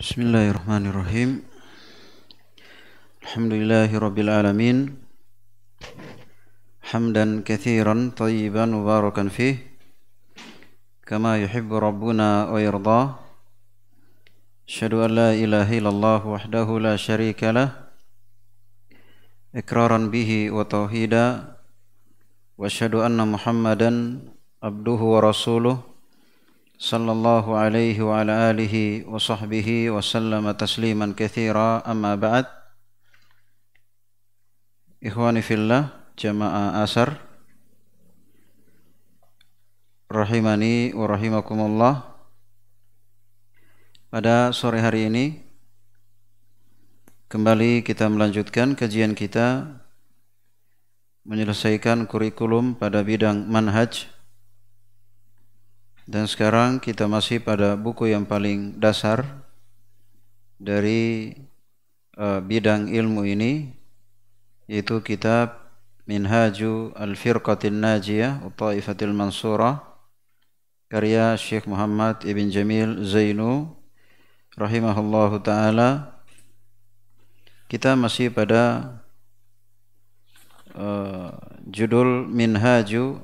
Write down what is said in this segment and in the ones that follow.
بسم الله الرحمن الرحيم الحمد لله رب العالمين حمدا كثيرا طيبا مباركا فيه كما يحب ربنا ويرضاه أشهد أن لا إله إلا الله وحده لا شريك له إقرارا به وتوحيدا وأشهد أن محمدا عبده ورسوله صلى الله عليه وعلى آله وصحبه وسلم تسليما كثيرا أما بعد إخواني في الله جماعة rahimani wa rahimakumullah Pada sore hari ini kembali kita melanjutkan kajian kita menyelesaikan kurikulum pada bidang manhaj dan sekarang kita masih pada buku yang paling dasar dari uh, bidang ilmu ini yaitu kitab Minhaju Al-Firqatin Najiyah Al-Taifatil Mansurah karya Syekh Muhammad Ibn Jamil Zainu rahimahullahu taala kita masih pada uh, judul Minhaju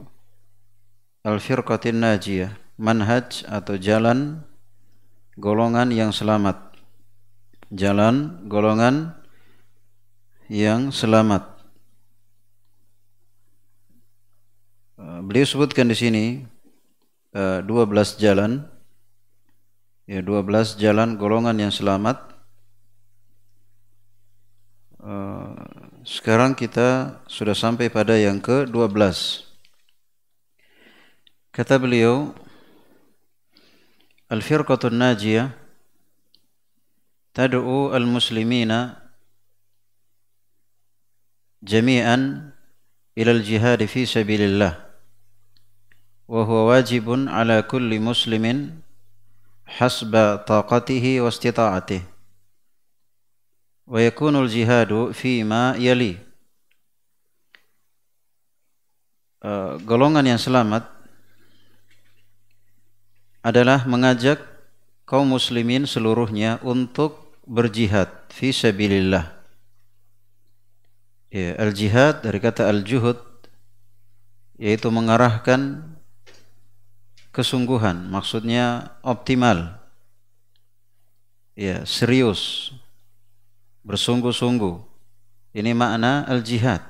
Al-Firqatin Najiyah manhaj atau jalan golongan yang selamat. Jalan golongan yang selamat. Eh, beliau sebutkan di sini 12 eh, jalan ya 12 jalan golongan yang selamat. Eh, sekarang kita sudah sampai pada yang ke-12. Kata beliau, الفرقة الناجية تدعو المسلمين جميعا إلى الجهاد في سبيل الله وهو واجب على كل مسلم حسب طاقته واستطاعته ويكون الجهاد فيما يلي golongan yang selamat adalah mengajak kaum muslimin seluruhnya untuk berjihad fi sabilillah. Ya, al-jihad dari kata al-juhud yaitu mengarahkan kesungguhan, maksudnya optimal. Ya, serius. Bersungguh-sungguh. Ini makna al-jihad.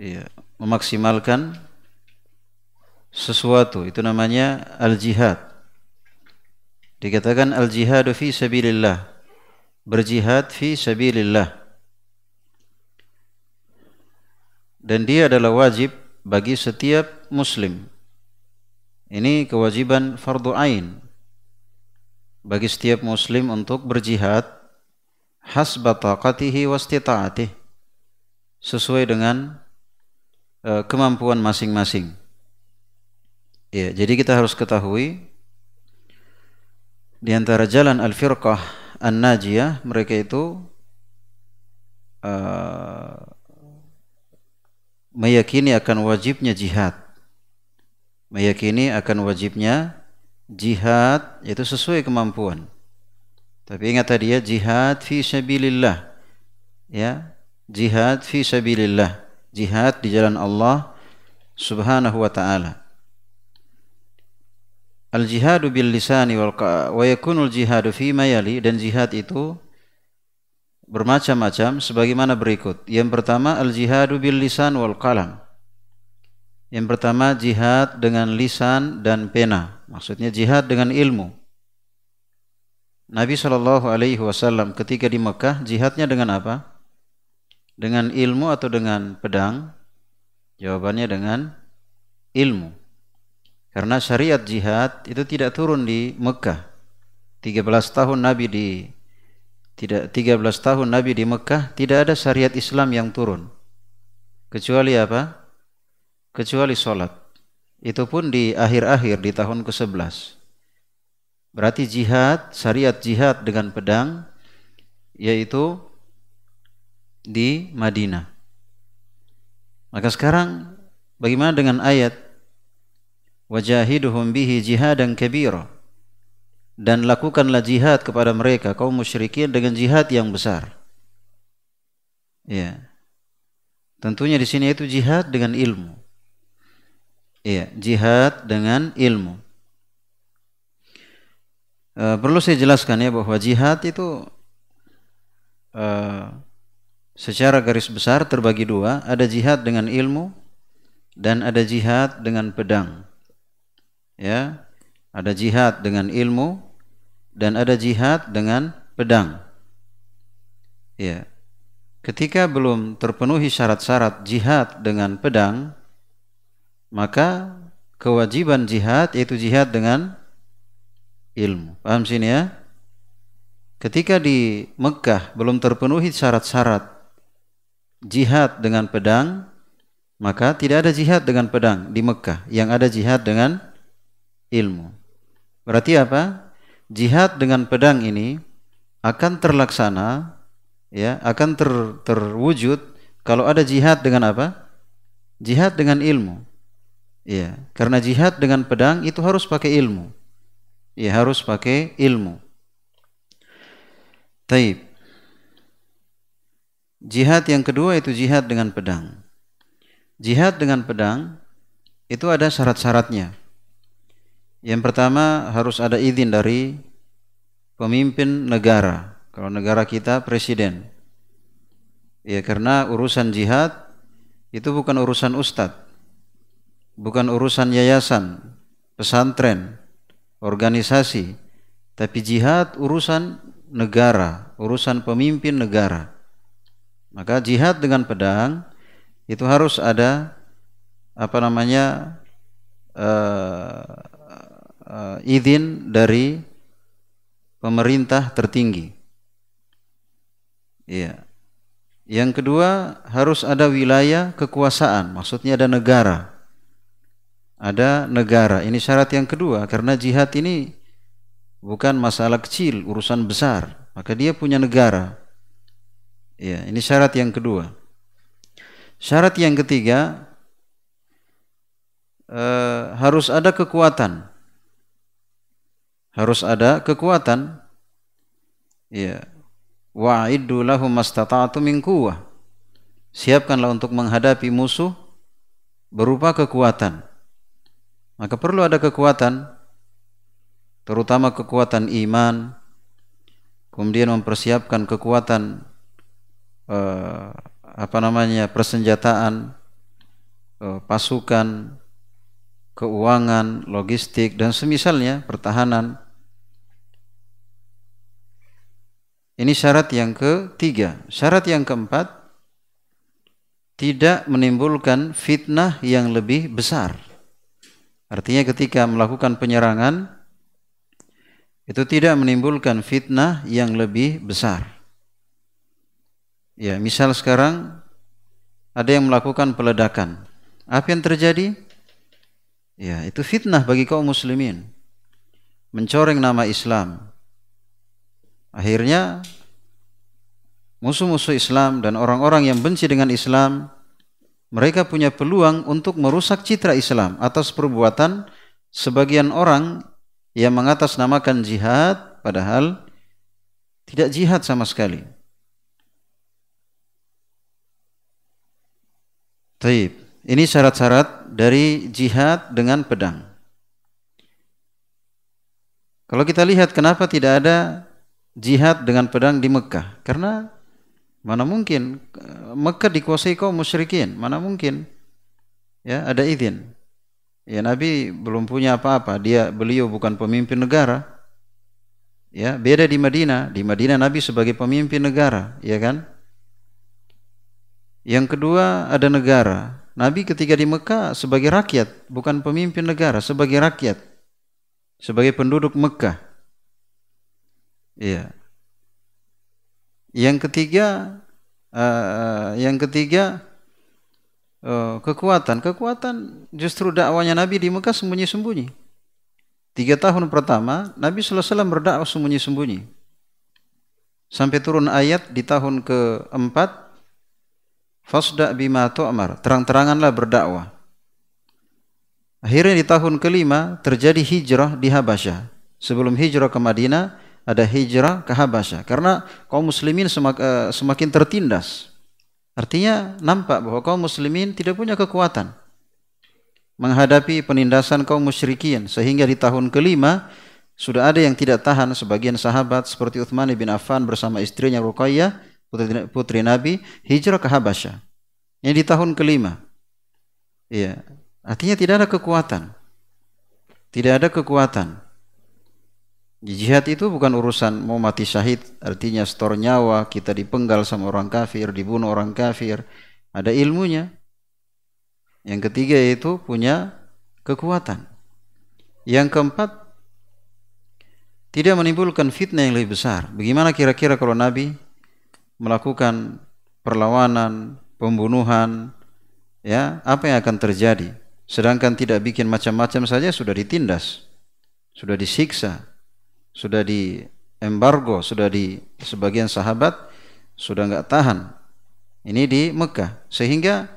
Ya, memaksimalkan sesuatu itu namanya al-jihad. Dikatakan al jihad fi sabilillah. Berjihad fi sabilillah. Dan dia adalah wajib bagi setiap muslim. Ini kewajiban fardu ain bagi setiap muslim untuk berjihad hasba taqatihi wastita'atihi sesuai dengan uh, kemampuan masing-masing. Ya, jadi kita harus ketahui di antara jalan al-firqah an-najiyah mereka itu uh, meyakini akan wajibnya jihad. Meyakini akan wajibnya jihad yaitu sesuai kemampuan. Tapi ingat tadi ya jihad fi sabilillah. Ya, jihad fi sabilillah. Jihad di jalan Allah Subhanahu wa taala al jihadu bil lisani wal wa yakunul jihadu fi mayali dan jihad itu bermacam-macam sebagaimana berikut. Yang pertama al jihadu bil lisan wal qalam. Yang pertama jihad dengan lisan dan pena. Maksudnya jihad dengan ilmu. Nabi Shallallahu Alaihi Wasallam ketika di Mekah jihadnya dengan apa? Dengan ilmu atau dengan pedang? Jawabannya dengan ilmu. Karena syariat jihad itu tidak turun di Mekah. 13 tahun Nabi di tidak 13 tahun Nabi di Mekah tidak ada syariat Islam yang turun. Kecuali apa? Kecuali sholat. Itu pun di akhir-akhir di tahun ke-11. Berarti jihad, syariat jihad dengan pedang yaitu di Madinah. Maka sekarang bagaimana dengan ayat wajahiduhum bihi jihadan kabira dan lakukanlah jihad kepada mereka kaum musyrikin dengan jihad yang besar. Ya. Tentunya di sini itu jihad dengan ilmu. Ya, jihad dengan ilmu. E, perlu saya jelaskan ya bahwa jihad itu e, secara garis besar terbagi dua, ada jihad dengan ilmu dan ada jihad dengan pedang ya ada jihad dengan ilmu dan ada jihad dengan pedang ya ketika belum terpenuhi syarat-syarat jihad dengan pedang maka kewajiban jihad yaitu jihad dengan ilmu paham sini ya ketika di Mekah belum terpenuhi syarat-syarat jihad dengan pedang maka tidak ada jihad dengan pedang di Mekah yang ada jihad dengan ilmu. Berarti apa? Jihad dengan pedang ini akan terlaksana ya, akan ter, terwujud kalau ada jihad dengan apa? Jihad dengan ilmu. Ya, karena jihad dengan pedang itu harus pakai ilmu. Ya, harus pakai ilmu. Taib. Jihad yang kedua itu jihad dengan pedang. Jihad dengan pedang itu ada syarat-syaratnya. Yang pertama harus ada izin dari pemimpin negara. Kalau negara kita presiden. Ya karena urusan jihad itu bukan urusan ustadz, bukan urusan yayasan, pesantren, organisasi, tapi jihad urusan negara, urusan pemimpin negara. Maka jihad dengan pedang itu harus ada apa namanya eh, uh, izin dari pemerintah tertinggi. Iya. Yang kedua harus ada wilayah kekuasaan, maksudnya ada negara. Ada negara. Ini syarat yang kedua karena jihad ini bukan masalah kecil, urusan besar. Maka dia punya negara. Iya, ini syarat yang kedua. Syarat yang ketiga eh, harus ada kekuatan harus ada kekuatan ya wa'iddu lahum mastata'tu min quwwah siapkanlah untuk menghadapi musuh berupa kekuatan maka perlu ada kekuatan terutama kekuatan iman kemudian mempersiapkan kekuatan eh, apa namanya persenjataan eh, pasukan keuangan logistik dan semisalnya pertahanan Ini syarat yang ketiga. Syarat yang keempat, tidak menimbulkan fitnah yang lebih besar. Artinya ketika melakukan penyerangan, itu tidak menimbulkan fitnah yang lebih besar. Ya, misal sekarang ada yang melakukan peledakan. Apa yang terjadi? Ya, itu fitnah bagi kaum muslimin. Mencoreng nama Islam, Akhirnya musuh-musuh Islam dan orang-orang yang benci dengan Islam mereka punya peluang untuk merusak citra Islam atas perbuatan sebagian orang yang mengatasnamakan jihad padahal tidak jihad sama sekali. Taib. Ini syarat-syarat dari jihad dengan pedang. Kalau kita lihat kenapa tidak ada jihad dengan pedang di Mekah karena mana mungkin Mekah dikuasai kaum musyrikin mana mungkin ya ada izin ya Nabi belum punya apa-apa dia beliau bukan pemimpin negara ya beda di Madinah di Madinah Nabi sebagai pemimpin negara ya kan yang kedua ada negara Nabi ketika di Mekah sebagai rakyat bukan pemimpin negara sebagai rakyat sebagai penduduk Mekah Iya. Yang ketiga, uh, yang ketiga uh, kekuatan. Kekuatan justru dakwanya Nabi di Mekah sembunyi-sembunyi. Tiga tahun pertama Nabi SAW berdakwah sembunyi-sembunyi. Sampai turun ayat di tahun keempat Fasda bima tu'mar. Terang-teranganlah berdakwah. Akhirnya di tahun kelima terjadi hijrah di Habasyah. Sebelum hijrah ke Madinah, ada hijrah ke Habasyah karena kaum muslimin semak, eh, semakin tertindas. Artinya nampak bahwa kaum muslimin tidak punya kekuatan menghadapi penindasan kaum musyrikin sehingga di tahun kelima sudah ada yang tidak tahan sebagian sahabat seperti Uthman bin Affan bersama istrinya Ruqayyah putri, putri Nabi hijrah ke Habasyah. Ini di tahun kelima. Iya. Artinya tidak ada kekuatan. Tidak ada kekuatan. Jihad itu bukan urusan mau mati syahid, artinya setor nyawa, kita dipenggal sama orang kafir, dibunuh orang kafir. Ada ilmunya. Yang ketiga yaitu punya kekuatan. Yang keempat, tidak menimbulkan fitnah yang lebih besar. Bagaimana kira-kira kalau Nabi melakukan perlawanan, pembunuhan, ya apa yang akan terjadi? Sedangkan tidak bikin macam-macam saja sudah ditindas, sudah disiksa, sudah di embargo, sudah di sebagian sahabat sudah nggak tahan. Ini di Mekah, sehingga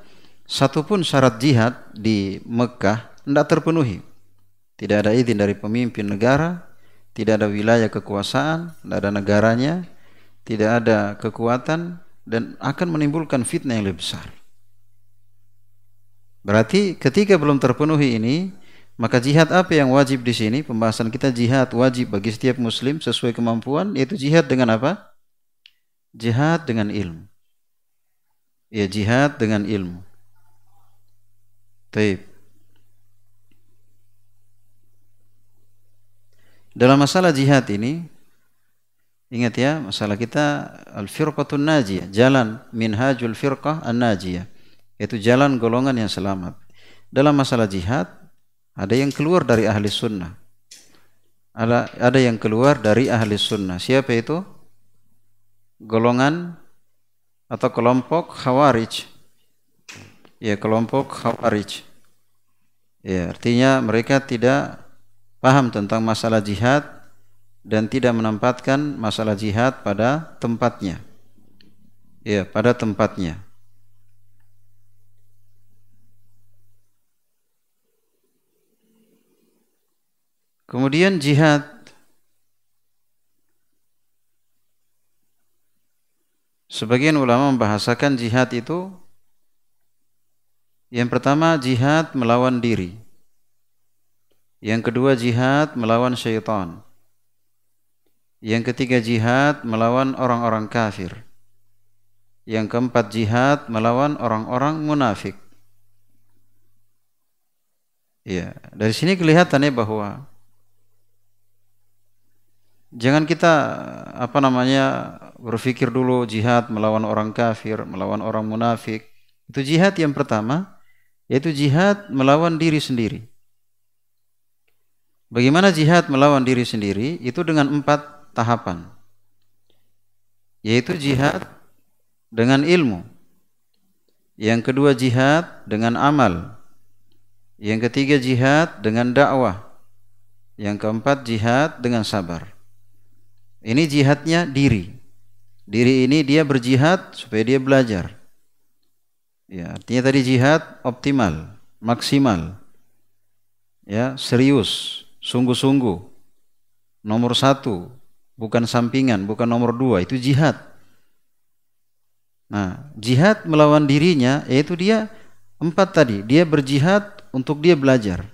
satupun syarat jihad di Mekah tidak terpenuhi. Tidak ada izin dari pemimpin negara, tidak ada wilayah kekuasaan, tidak ada negaranya, tidak ada kekuatan dan akan menimbulkan fitnah yang lebih besar. Berarti ketika belum terpenuhi ini, maka jihad apa yang wajib di sini? Pembahasan kita jihad wajib bagi setiap muslim sesuai kemampuan yaitu jihad dengan apa? Jihad dengan ilmu. Ya jihad dengan ilmu. Taib. Dalam masalah jihad ini ingat ya masalah kita al-firqatun najiyah, jalan minhajul firqah an-najiyah. Yaitu jalan golongan yang selamat. Dalam masalah jihad ada yang keluar dari ahli sunnah. Ada, ada yang keluar dari ahli sunnah. Siapa itu? Golongan atau kelompok khawarij. Ya, kelompok khawarij. Ya, artinya mereka tidak paham tentang masalah jihad dan tidak menempatkan masalah jihad pada tempatnya. Ya, pada tempatnya. Kemudian jihad Sebagian ulama membahasakan jihad itu yang pertama jihad melawan diri. Yang kedua jihad melawan syaitan. Yang ketiga jihad melawan orang-orang kafir. Yang keempat jihad melawan orang-orang munafik. Ya, dari sini kelihatannya bahwa Jangan kita apa namanya berpikir dulu jihad melawan orang kafir, melawan orang munafik. Itu jihad yang pertama, yaitu jihad melawan diri sendiri. Bagaimana jihad melawan diri sendiri? Itu dengan empat tahapan. Yaitu jihad dengan ilmu. Yang kedua jihad dengan amal. Yang ketiga jihad dengan dakwah. Yang keempat jihad dengan sabar. Ini jihadnya diri. Diri ini dia berjihad supaya dia belajar. Ya, artinya tadi jihad optimal, maksimal. Ya, serius, sungguh-sungguh. Nomor satu, bukan sampingan, bukan nomor dua, itu jihad. Nah, jihad melawan dirinya, yaitu dia empat tadi, dia berjihad untuk dia belajar.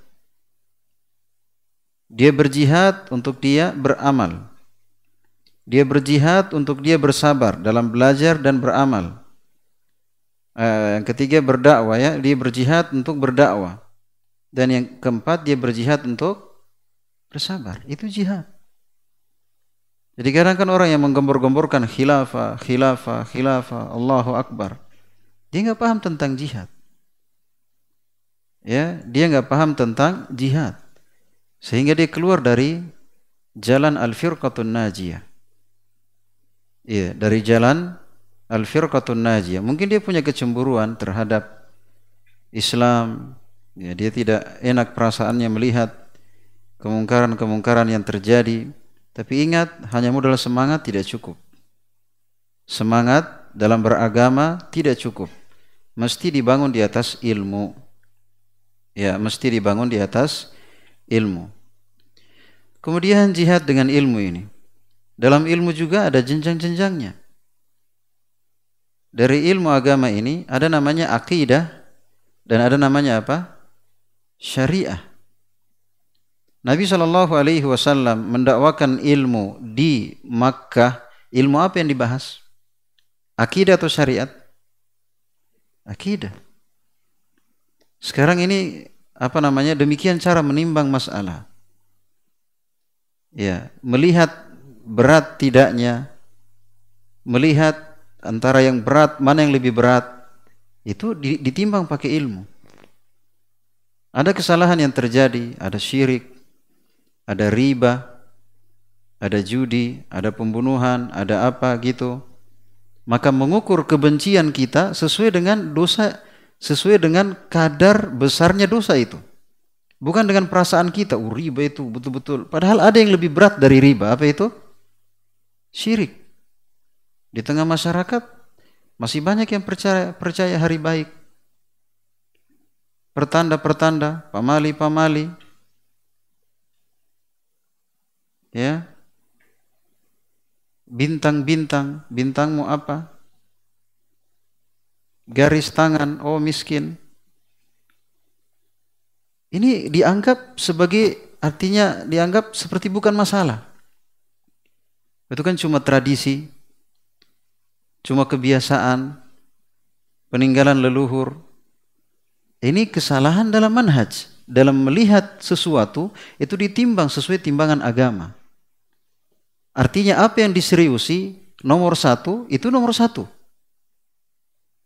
Dia berjihad untuk dia beramal. Dia berjihad untuk dia bersabar dalam belajar dan beramal. Eh, yang ketiga berdakwah ya, dia berjihad untuk berdakwah. Dan yang keempat dia berjihad untuk bersabar. Itu jihad. Jadi kadang kan orang yang menggembor-gemborkan khilafah, khilafah, khilafah, Allahu Akbar. Dia nggak paham tentang jihad. Ya, dia nggak paham tentang jihad. Sehingga dia keluar dari jalan al-firqatun najiyah. Iya, dari jalan al-firqatun najiyah. Mungkin dia punya kecemburuan terhadap Islam. Ya, dia tidak enak perasaannya melihat kemungkaran-kemungkaran yang terjadi. Tapi ingat, hanya modal semangat tidak cukup. Semangat dalam beragama tidak cukup. Mesti dibangun di atas ilmu. Ya, mesti dibangun di atas ilmu. Kemudian jihad dengan ilmu ini. Dalam ilmu juga ada jenjang-jenjangnya. Dari ilmu agama ini ada namanya akidah dan ada namanya apa? Syariah. Nabi Shallallahu Alaihi Wasallam mendakwakan ilmu di Makkah. Ilmu apa yang dibahas? Akidah atau syariat? Akidah. Sekarang ini apa namanya? Demikian cara menimbang masalah. Ya, melihat berat tidaknya, melihat antara yang berat mana yang lebih berat, itu ditimbang pakai ilmu. Ada kesalahan yang terjadi, ada syirik, ada riba, ada judi, ada pembunuhan, ada apa gitu. Maka mengukur kebencian kita sesuai dengan dosa sesuai dengan kadar besarnya dosa itu. Bukan dengan perasaan kita, oh, riba itu betul-betul. Padahal ada yang lebih berat dari riba, apa itu? syirik. Di tengah masyarakat masih banyak yang percaya, percaya hari baik. Pertanda-pertanda, pamali-pamali. Ya. Bintang-bintang, bintangmu apa? Garis tangan, oh miskin. Ini dianggap sebagai artinya dianggap seperti bukan masalah. Itu kan cuma tradisi, cuma kebiasaan, peninggalan leluhur. Ini kesalahan dalam manhaj, dalam melihat sesuatu itu ditimbang sesuai timbangan agama. Artinya apa yang diseriusi nomor satu itu nomor satu.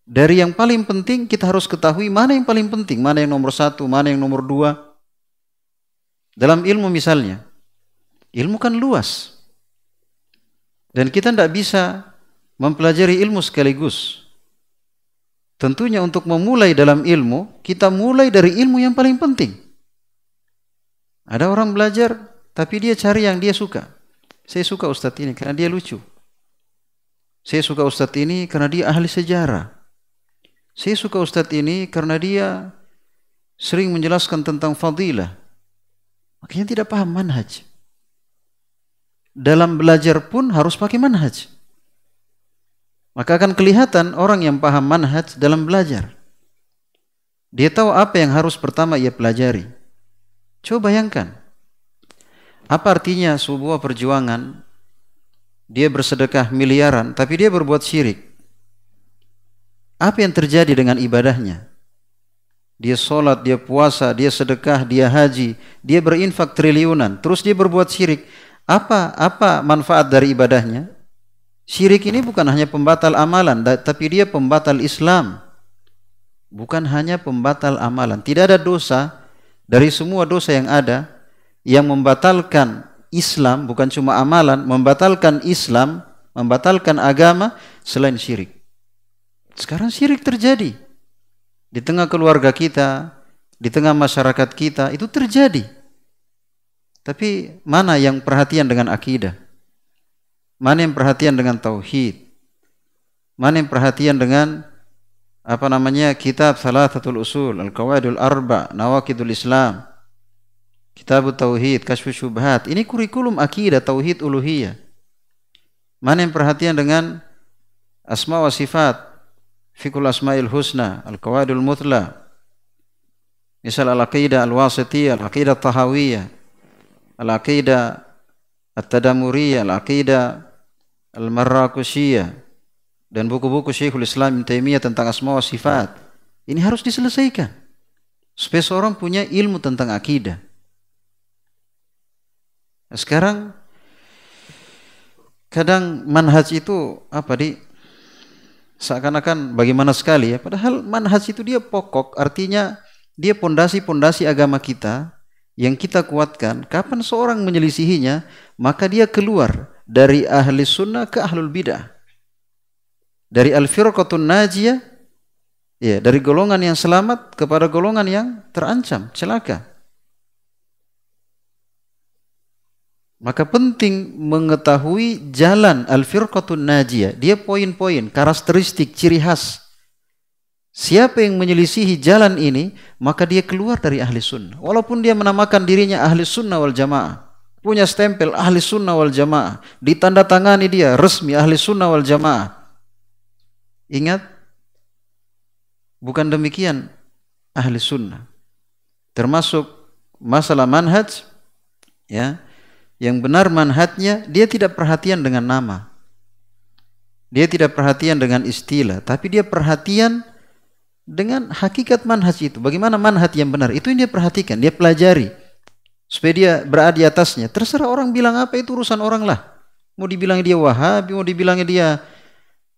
Dari yang paling penting kita harus ketahui mana yang paling penting, mana yang nomor satu, mana yang nomor dua. Dalam ilmu misalnya, ilmu kan luas. Dan kita tidak bisa mempelajari ilmu sekaligus. Tentunya untuk memulai dalam ilmu, kita mulai dari ilmu yang paling penting. Ada orang belajar, tapi dia cari yang dia suka. Saya suka ustadz ini karena dia lucu. Saya suka ustadz ini karena dia ahli sejarah. Saya suka ustadz ini karena dia sering menjelaskan tentang fadilah. Makanya tidak paham manhaj dalam belajar pun harus pakai manhaj. Maka akan kelihatan orang yang paham manhaj dalam belajar. Dia tahu apa yang harus pertama ia pelajari. Coba bayangkan. Apa artinya sebuah perjuangan dia bersedekah miliaran tapi dia berbuat syirik. Apa yang terjadi dengan ibadahnya? Dia sholat, dia puasa, dia sedekah, dia haji, dia berinfak triliunan, terus dia berbuat syirik. Apa apa manfaat dari ibadahnya? Syirik ini bukan hanya pembatal amalan, tapi dia pembatal Islam. Bukan hanya pembatal amalan. Tidak ada dosa dari semua dosa yang ada yang membatalkan Islam, bukan cuma amalan, membatalkan Islam, membatalkan agama selain syirik. Sekarang syirik terjadi di tengah keluarga kita, di tengah masyarakat kita, itu terjadi. Tapi mana yang perhatian dengan akidah? Mana yang perhatian dengan tauhid? Mana yang perhatian dengan apa namanya kitab Salatatul Usul, Al-Qawaidul Arba, Nawakidul Islam, Kitab Tauhid, Kashfu Syubhat. Ini kurikulum akidah tauhid uluhiyah. Mana yang perhatian dengan asma wa sifat, Fikul Asmail Husna, Al-Qawaidul Mutla, Misal Al-Aqidah Al-Wasitiyah, Al-Aqidah Tahawiyah, al-aqidah at-tadamuriyah, al-aqidah al-marrakusyiyah dan buku-buku Syekhul Islam Ibn Taimiyah tentang asma wa sifat. Ini harus diselesaikan. Supaya seorang punya ilmu tentang akidah. Nah, sekarang kadang manhaj itu apa di seakan-akan bagaimana sekali ya. Padahal manhaj itu dia pokok, artinya dia pondasi-pondasi agama kita yang kita kuatkan, kapan seorang menyelisihinya, maka dia keluar dari ahli sunnah ke ahlul bidah. Dari al-firqatun najiyah, ya, dari golongan yang selamat kepada golongan yang terancam, celaka. Maka penting mengetahui jalan al-firqatun najiyah. Dia poin-poin, karakteristik, ciri khas Siapa yang menyelisihi jalan ini, maka dia keluar dari ahli sunnah. Walaupun dia menamakan dirinya ahli sunnah wal jamaah. Punya stempel ahli sunnah wal jamaah. Ditanda tangani dia resmi ahli sunnah wal jamaah. Ingat, bukan demikian ahli sunnah. Termasuk masalah manhaj, ya, yang benar manhajnya dia tidak perhatian dengan nama. Dia tidak perhatian dengan istilah, tapi dia perhatian dengan hakikat manhaj itu. Bagaimana manhaj yang benar? Itu yang dia perhatikan, dia pelajari. Supaya dia berada di atasnya. Terserah orang bilang apa itu urusan orang lah. Mau dibilang dia wahabi, mau dibilang dia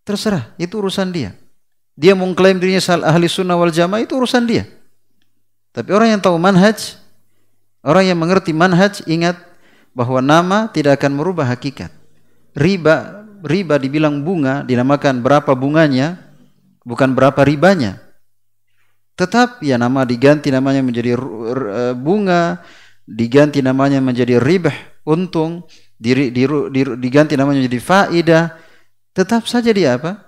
terserah, itu urusan dia. Dia mengklaim dirinya sal ahli sunnah wal jamaah itu urusan dia. Tapi orang yang tahu manhaj, orang yang mengerti manhaj ingat bahwa nama tidak akan merubah hakikat. Riba, riba dibilang bunga, dinamakan berapa bunganya, bukan berapa ribanya tetap ya nama diganti namanya menjadi e, bunga, diganti namanya menjadi ribah, untung, diri, diru, diru, diganti namanya menjadi faida tetap saja dia apa?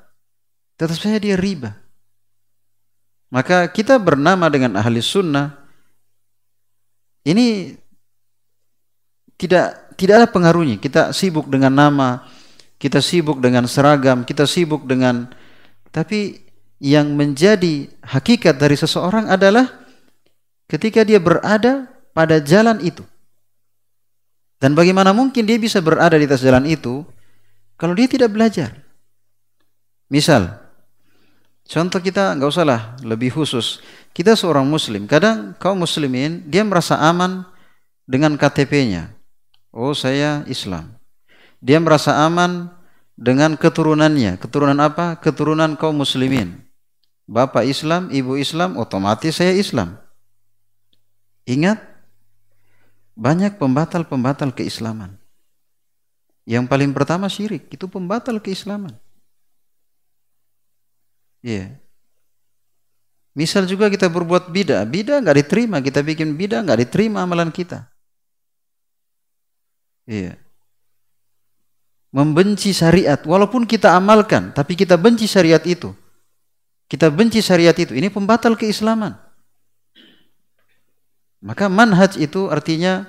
Tetap saja dia riba. Maka kita bernama dengan ahli sunnah ini tidak tidak ada pengaruhnya. Kita sibuk dengan nama, kita sibuk dengan seragam, kita sibuk dengan tapi yang menjadi hakikat dari seseorang adalah ketika dia berada pada jalan itu. Dan bagaimana mungkin dia bisa berada di atas jalan itu kalau dia tidak belajar? Misal, contoh kita nggak usahlah lebih khusus. Kita seorang muslim, kadang kau muslimin dia merasa aman dengan KTP-nya. Oh, saya Islam. Dia merasa aman dengan keturunannya. Keturunan apa? Keturunan kaum muslimin. Bapak Islam, ibu Islam, otomatis saya Islam. Ingat, banyak pembatal-pembatal keislaman. Yang paling pertama syirik, itu pembatal keislaman. Iya. Yeah. Misal juga kita berbuat bida, bida nggak diterima, kita bikin bida nggak diterima amalan kita. Iya. Yeah. Membenci syariat, walaupun kita amalkan, tapi kita benci syariat itu, kita benci syariat itu. Ini pembatal keislaman. Maka manhaj itu artinya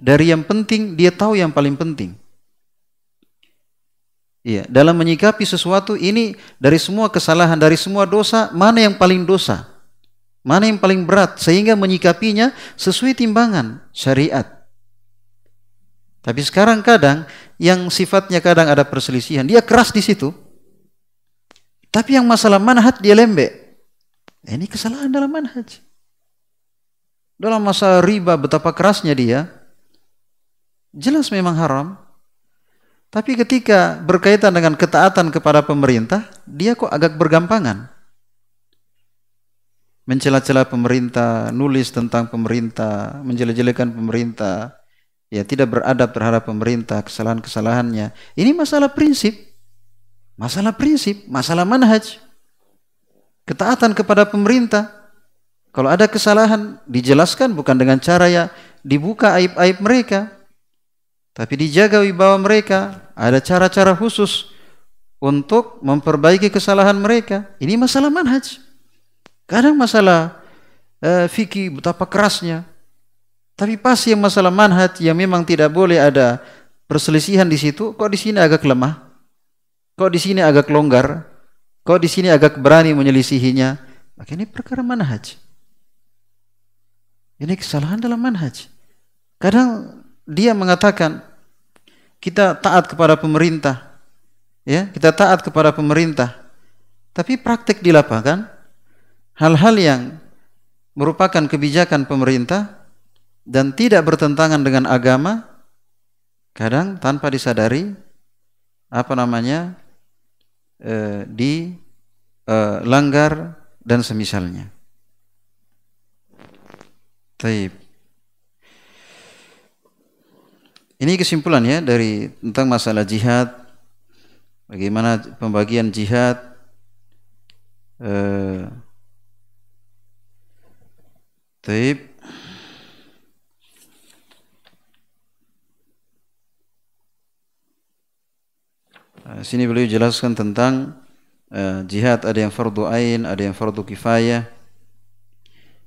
dari yang penting dia tahu yang paling penting. Iya, dalam menyikapi sesuatu ini dari semua kesalahan, dari semua dosa, mana yang paling dosa? Mana yang paling berat sehingga menyikapinya sesuai timbangan syariat. Tapi sekarang kadang yang sifatnya kadang ada perselisihan, dia keras di situ. Tapi yang masalah manhaj dia lembek. Eh, ini kesalahan dalam manhaj. Dalam masa riba betapa kerasnya dia. Jelas memang haram. Tapi ketika berkaitan dengan ketaatan kepada pemerintah, dia kok agak bergampangan. Mencela-cela pemerintah, nulis tentang pemerintah, menjelek pemerintah, ya tidak beradab terhadap pemerintah, kesalahan-kesalahannya. Ini masalah prinsip. Masalah prinsip, masalah manhaj. Ketaatan kepada pemerintah. Kalau ada kesalahan dijelaskan bukan dengan cara ya dibuka aib-aib mereka. Tapi dijaga wibawa mereka. Ada cara-cara khusus untuk memperbaiki kesalahan mereka. Ini masalah manhaj. Kadang masalah uh, fikih betapa kerasnya. Tapi pasti yang masalah manhaj yang memang tidak boleh ada perselisihan di situ, kok di sini agak lemah? Kok di sini agak longgar? Kok di sini agak berani menyelisihinya? Maka ini perkara manhaj. Ini kesalahan dalam manhaj. Kadang dia mengatakan kita taat kepada pemerintah, ya kita taat kepada pemerintah, tapi praktek di lapangan hal-hal yang merupakan kebijakan pemerintah dan tidak bertentangan dengan agama, kadang tanpa disadari apa namanya Eh, di dilanggar eh, dan semisalnya. Taib. Ini kesimpulan ya dari tentang masalah jihad, bagaimana pembagian jihad, eh, Eh, sini beliau jelaskan tentang eh, jihad ada yang fardu ain, ada yang fardu kifayah,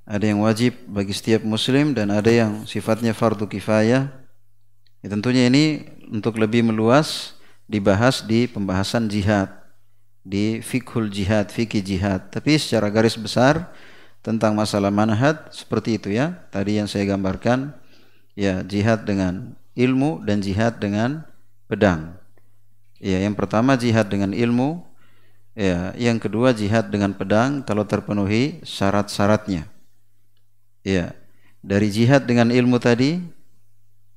ada yang wajib bagi setiap muslim dan ada yang sifatnya fardu kifayah. Ya, tentunya ini untuk lebih meluas dibahas di pembahasan jihad di fikhul jihad, fikih jihad. Tapi secara garis besar tentang masalah manhaj seperti itu ya. Tadi yang saya gambarkan ya jihad dengan ilmu dan jihad dengan pedang. Ya, yang pertama jihad dengan ilmu, ya, yang kedua jihad dengan pedang kalau terpenuhi syarat-syaratnya. Ya. Dari jihad dengan ilmu tadi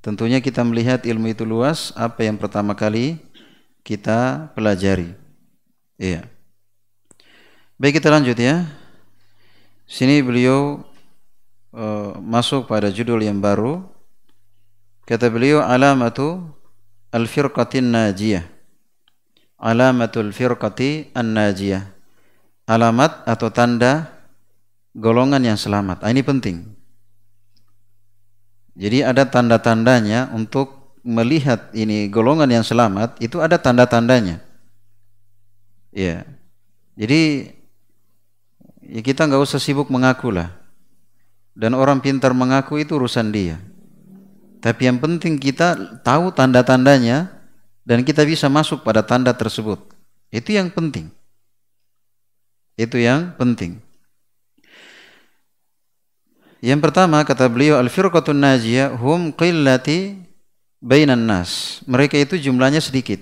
tentunya kita melihat ilmu itu luas, apa yang pertama kali kita pelajari. Iya. Baik kita lanjut ya. Sini beliau uh, masuk pada judul yang baru. Kata beliau alamatu al-firqatin najiyah alamatul firqati an-najiyah. Alamat atau tanda golongan yang selamat. Ah, ini penting. Jadi ada tanda-tandanya untuk melihat ini golongan yang selamat itu ada tanda-tandanya. Ya. Jadi ya kita nggak usah sibuk mengaku lah. Dan orang pintar mengaku itu urusan dia. Tapi yang penting kita tahu tanda-tandanya dan kita bisa masuk pada tanda tersebut. Itu yang penting. Itu yang penting. Yang pertama kata beliau al-firqatun najiyah hum qillati bainan nas. Mereka itu jumlahnya sedikit.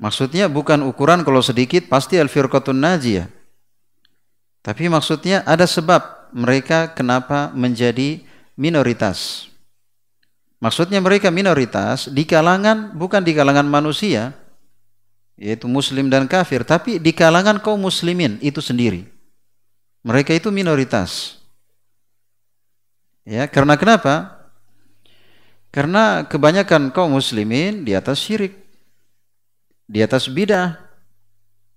Maksudnya bukan ukuran kalau sedikit pasti al-firqatun najiyah. Tapi maksudnya ada sebab mereka kenapa menjadi minoritas. Maksudnya mereka minoritas di kalangan bukan di kalangan manusia yaitu muslim dan kafir tapi di kalangan kaum muslimin itu sendiri. Mereka itu minoritas. Ya, karena kenapa? Karena kebanyakan kaum muslimin di atas syirik, di atas bidah,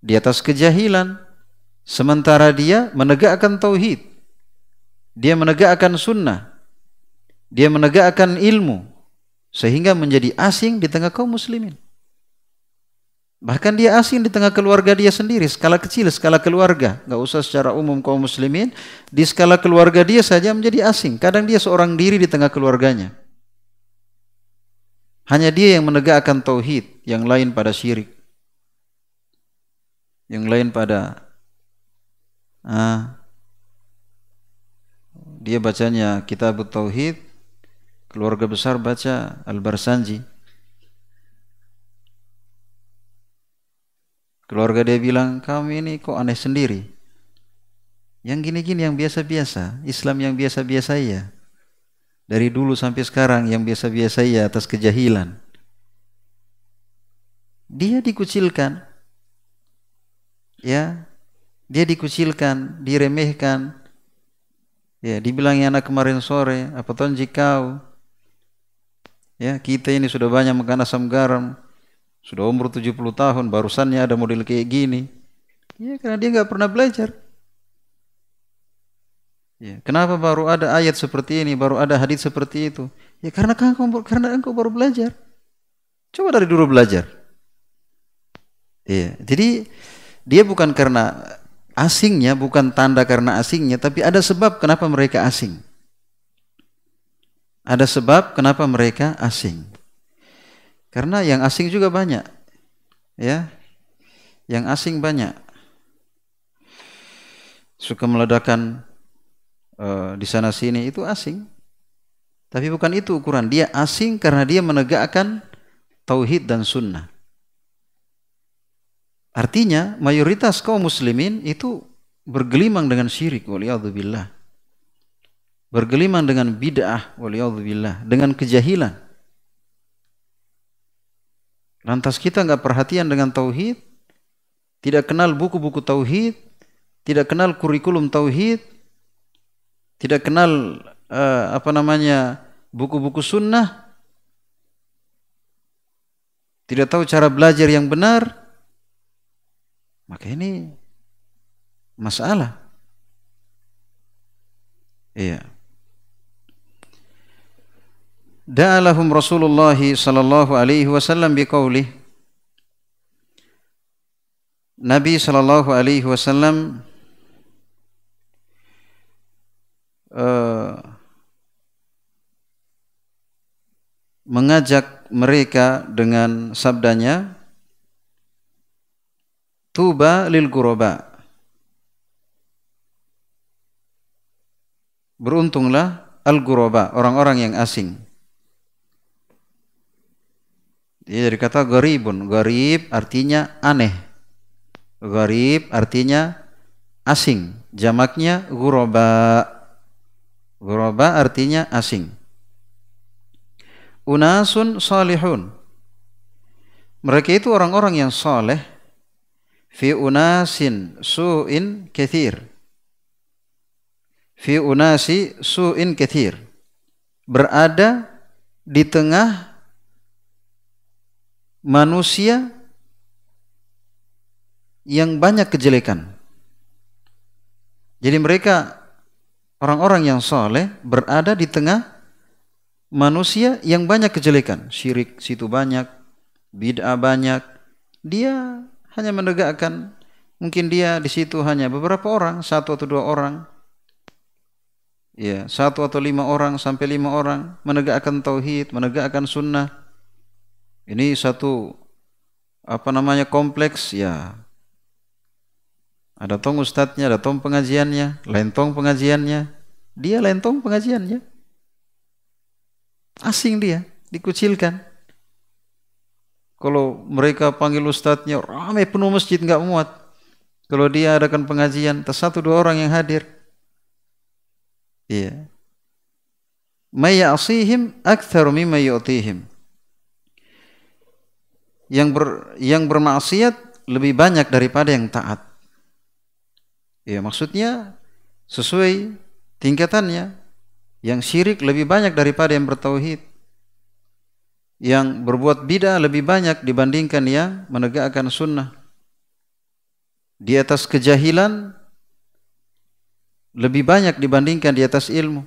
di atas kejahilan sementara dia menegakkan tauhid. Dia menegakkan sunnah dia menegakkan ilmu sehingga menjadi asing di tengah kaum muslimin. Bahkan dia asing di tengah keluarga dia sendiri, skala kecil, skala keluarga. Gak usah secara umum kaum muslimin, di skala keluarga dia saja menjadi asing. Kadang dia seorang diri di tengah keluarganya. Hanya dia yang menegakkan tauhid, yang lain pada syirik. Yang lain pada ah, dia bacanya kitab tauhid, keluarga besar baca Al-Barsanji. Keluarga dia bilang, kami ini kok aneh sendiri. Yang gini-gini, yang biasa-biasa. Islam yang biasa-biasa ya. Dari dulu sampai sekarang yang biasa-biasa ya atas kejahilan. Dia dikucilkan. Ya, dia dikucilkan, diremehkan. Ya, dibilangnya anak kemarin sore, apa tonjik kau? Ya, kita ini sudah banyak makan asam garam. Sudah umur 70 tahun, barusannya ada model kayak gini. Ya, karena dia nggak pernah belajar. Ya, kenapa baru ada ayat seperti ini, baru ada hadis seperti itu? Ya karena engkau karena engkau baru belajar. Coba dari dulu belajar. ya Jadi dia bukan karena asingnya, bukan tanda karena asingnya, tapi ada sebab kenapa mereka asing. Ada sebab kenapa mereka asing. Karena yang asing juga banyak. Ya. Yang asing banyak. Suka meledakan uh, di sana sini itu asing. Tapi bukan itu ukuran. Dia asing karena dia menegakkan tauhid dan sunnah. Artinya mayoritas kaum muslimin itu bergelimang dengan syirik. Waliyahzubillah bergelimang dengan bid'ah waliyadzubillah dengan kejahilan lantas kita nggak perhatian dengan tauhid tidak kenal buku-buku tauhid tidak kenal kurikulum tauhid tidak kenal uh, apa namanya buku-buku sunnah tidak tahu cara belajar yang benar maka ini masalah iya da'alahum Rasulullah sallallahu alaihi wasallam biqaulih Nabi sallallahu alaihi wasallam uh, mengajak mereka dengan sabdanya Tuba lil guroba Beruntunglah al guroba orang-orang yang asing jadi iya, dari kata garibun, garib artinya aneh. garib artinya asing. Jamaknya guroba. Guroba artinya asing. Unasun salihun. Mereka itu orang-orang yang soleh. Fi unasin su'in kethir. Fi unasi su'in kethir. Berada di tengah manusia yang banyak kejelekan. Jadi mereka orang-orang yang soleh berada di tengah manusia yang banyak kejelekan. Syirik situ banyak, bid'ah banyak. Dia hanya menegakkan mungkin dia di situ hanya beberapa orang, satu atau dua orang. Ya, satu atau lima orang sampai lima orang menegakkan tauhid, menegakkan sunnah, ini satu apa namanya kompleks ya. Ada tong ustadznya, ada tong pengajiannya, lentong pengajiannya. Dia lentong pengajiannya. Asing dia, dikucilkan. Kalau mereka panggil ustadznya, ramai penuh masjid nggak muat. Kalau dia adakan pengajian, tak satu dua orang yang hadir. Iya. Mayasihim akthar mimma yu'tihim yang ber, yang bermaksiat lebih banyak daripada yang taat. Ya maksudnya sesuai tingkatannya. Yang syirik lebih banyak daripada yang bertauhid. Yang berbuat bidah lebih banyak dibandingkan yang menegakkan sunnah. Di atas kejahilan lebih banyak dibandingkan di atas ilmu.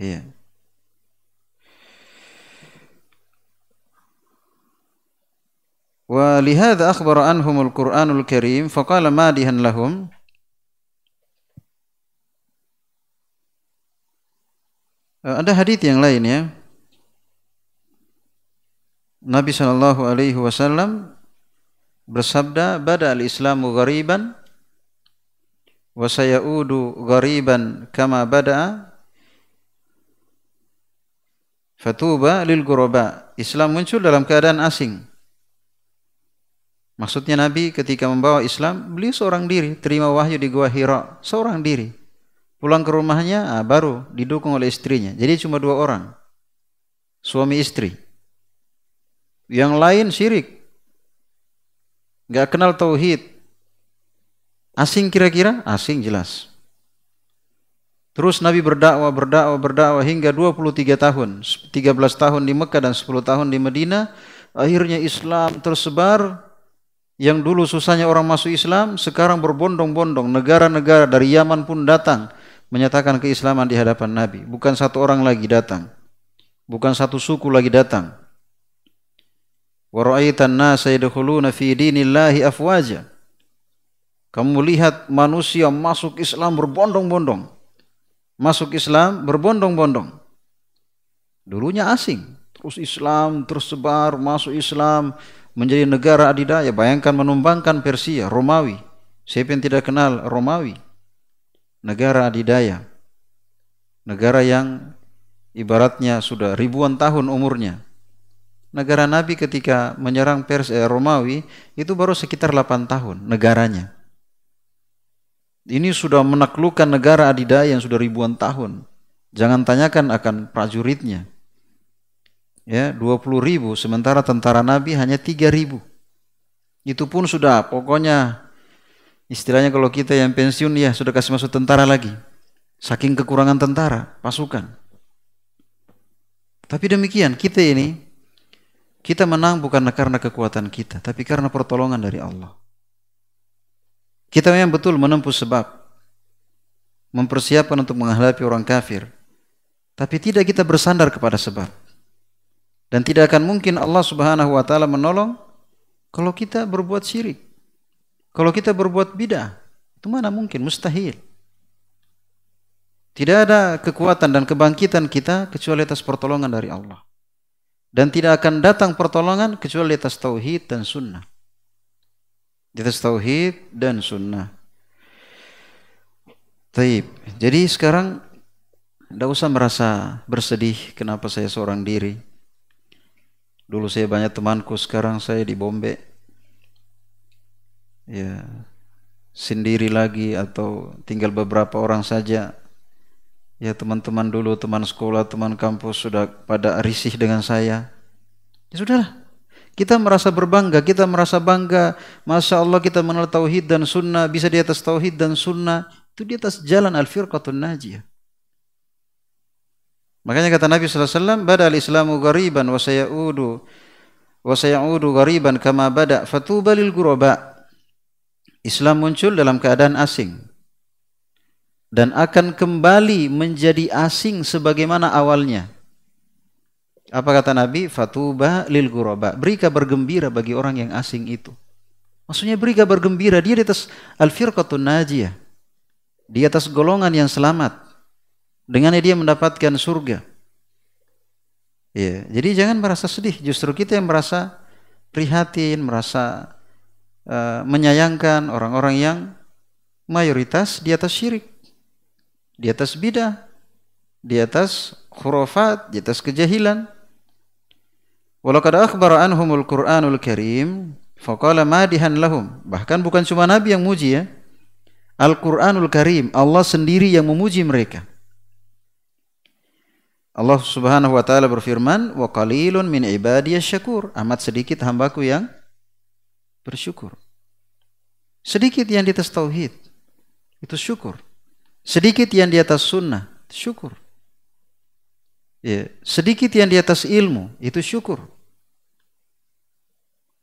Iya. wa ولهذا أخبر عنهم القرآن الكريم فقال مادها lahum Ada hadis yang lain ya. Nabi sallallahu Alaihi Wasallam bersabda, "Bada al Islamu ghariban, wa sayaudu ghariban kama bada." Fatuba lil ghuraba. Islam muncul dalam keadaan asing. Maksudnya Nabi ketika membawa Islam, beliau seorang diri, terima wahyu di Gua Hira, seorang diri. Pulang ke rumahnya, ah, baru didukung oleh istrinya. Jadi cuma dua orang, suami istri. Yang lain syirik, nggak kenal tauhid. Asing kira-kira? Asing jelas. Terus Nabi berdakwah, berdakwah, berdakwah hingga 23 tahun. 13 tahun di Mekah dan 10 tahun di Medina. Akhirnya Islam tersebar yang dulu susahnya orang masuk Islam, sekarang berbondong-bondong. Negara-negara dari Yaman pun datang menyatakan keislaman di hadapan Nabi. Bukan satu orang lagi datang. Bukan satu suku lagi datang. Kamu lihat manusia masuk Islam berbondong-bondong. Masuk Islam berbondong-bondong. Dulunya asing, terus Islam, tersebar masuk Islam, menjadi negara adidaya. Bayangkan menumbangkan Persia, Romawi. Siapa yang tidak kenal Romawi? Negara adidaya. Negara yang ibaratnya sudah ribuan tahun umurnya. Negara Nabi ketika menyerang Persia eh, Romawi itu baru sekitar 8 tahun negaranya. Ini sudah menaklukkan negara adidaya yang sudah ribuan tahun. Jangan tanyakan akan prajuritnya ya 20 ribu sementara tentara Nabi hanya 3 ribu itu pun sudah pokoknya istilahnya kalau kita yang pensiun ya sudah kasih masuk tentara lagi saking kekurangan tentara pasukan tapi demikian kita ini kita menang bukan karena kekuatan kita tapi karena pertolongan dari Allah kita memang betul menempuh sebab mempersiapkan untuk menghadapi orang kafir tapi tidak kita bersandar kepada sebab dan tidak akan mungkin Allah Subhanahu wa taala menolong kalau kita berbuat syirik. Kalau kita berbuat bidah, itu mana mungkin mustahil. Tidak ada kekuatan dan kebangkitan kita kecuali atas pertolongan dari Allah. Dan tidak akan datang pertolongan kecuali atas tauhid dan sunnah. Di atas tauhid dan sunnah. Taib. Jadi sekarang tidak usah merasa bersedih kenapa saya seorang diri. Dulu saya banyak temanku, sekarang saya di Bombay. Ya, sendiri lagi atau tinggal beberapa orang saja. Ya teman-teman dulu, teman sekolah, teman kampus sudah pada risih dengan saya. Ya sudahlah, kita merasa berbangga, kita merasa bangga. Masya Allah kita mengenal tauhid dan sunnah, bisa di atas tauhid dan sunnah. Itu di atas jalan al-firqatun najiyah. Makanya kata Nabi sallallahu alaihi wasallam, "Bada islamu ghariban wa sayaudu wa sayaudu ghariban kama bada fatuba lil guraba. Islam muncul dalam keadaan asing dan akan kembali menjadi asing sebagaimana awalnya. Apa kata Nabi? Fatuba lil guraba. Beri kabar gembira bagi orang yang asing itu. Maksudnya beri kabar gembira dia di atas al-firqatun najiyah. Di atas golongan yang selamat. Dengannya dia mendapatkan surga. Ya, jadi jangan merasa sedih. Justru kita yang merasa prihatin, merasa uh, menyayangkan orang-orang yang mayoritas di atas syirik, di atas bidah, di atas khurafat, di atas kejahilan. kada akhbar anhumul Qur'anul Karim faqala madihan lahum. Bahkan bukan cuma nabi yang muji ya. Al-Qur'anul Karim, Allah sendiri yang memuji mereka. Allah Subhanahu wa taala berfirman, "Wa qalilun min syakur." Amat sedikit hambaku yang bersyukur. Sedikit yang di atas tauhid itu syukur. Sedikit yang di atas sunnah syukur. Ya, sedikit yang di atas ilmu itu syukur.